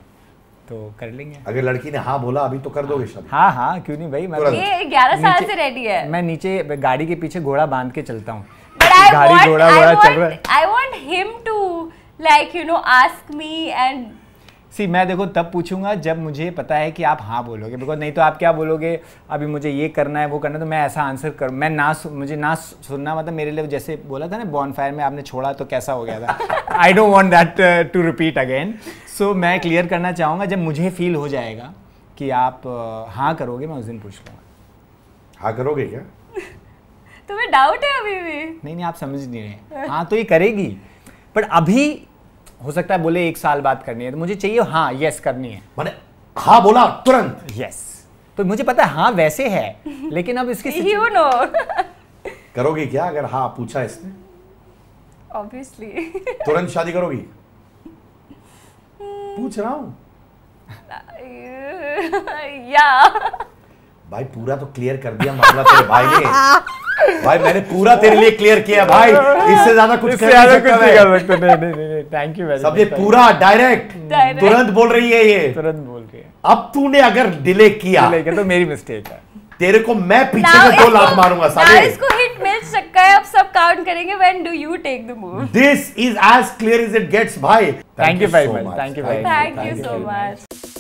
तो कर लेंगे अगर लड़की ने हाँ बोला अभी तो कर दोगे शादी हाँ हाँ क्यों नहीं भाई मैं तो ये ग्यारह साल से रेडी है मैं नीचे गाड़ी के पीछे घोड़ा बांध के चलता हूँ गाड़ी घोड़ा घोड़ा चल रहा है I want him to like you know ask me and see मैं देखो तब पूछूंगा जब मुझे पता है कि आप हाँ बोलोगे बिकॉज नहीं तो आप क्या बोलोगे अभी मुझे ये करना है वो करना है तो मैं ऐसा आंसर कर मैं ना मुझे ना सुनना मतलब मेरे लिए जैसे बोला था ना बॉन फायर में आपने छोड़ा तो कैसा हो गया था I don't want that to repeat again so मैं क्लियर करना चाहूँगा जब मुझे फील हो जाएगा कि आप uh, हाँ करोगे मैं उस दिन पूछ लूँगा हाँ करोगे क्या तुम्हें डाउट है अभी भी नहीं नहीं आप समझ नहीं रहे हाँ तो ये करेगी बट अभी हो सकता है बोले एक साल बाद करनी है तो मुझे चाहिए हाँ यस करनी है मैंने हाँ बोला तुरंत यस तो मुझे पता है हाँ वैसे है लेकिन अब इसकी यू नो करोगी क्या अगर हाँ पूछा इसने obviously तुरंत शादी करोगी hmm. पूछ रहा हूँ या भाई पूरा तो क्लियर कर दिया मामला तेरे भाई ने भाई मैंने पूरा तेरे लिए क्लियर किया भाई इससे ज्यादा कुछ इससे नहीं कर सकते नहीं नहीं नहीं थैंक यू वेरी मच पूरा डायरेक्ट hmm. तुरंत बोल रही है ये तुरंत बोल के अब तूने अगर डिले किया डिले किया तो मेरी मिस्टेक है तेरे को मैं पीछे से दो लाख मारूंगा साले इसको हिट मिल सकता है अब सब काउंट करेंगे when do you take the move this is as clear as it gets भाई thank you very much thank you भाई थैंक यू सो मच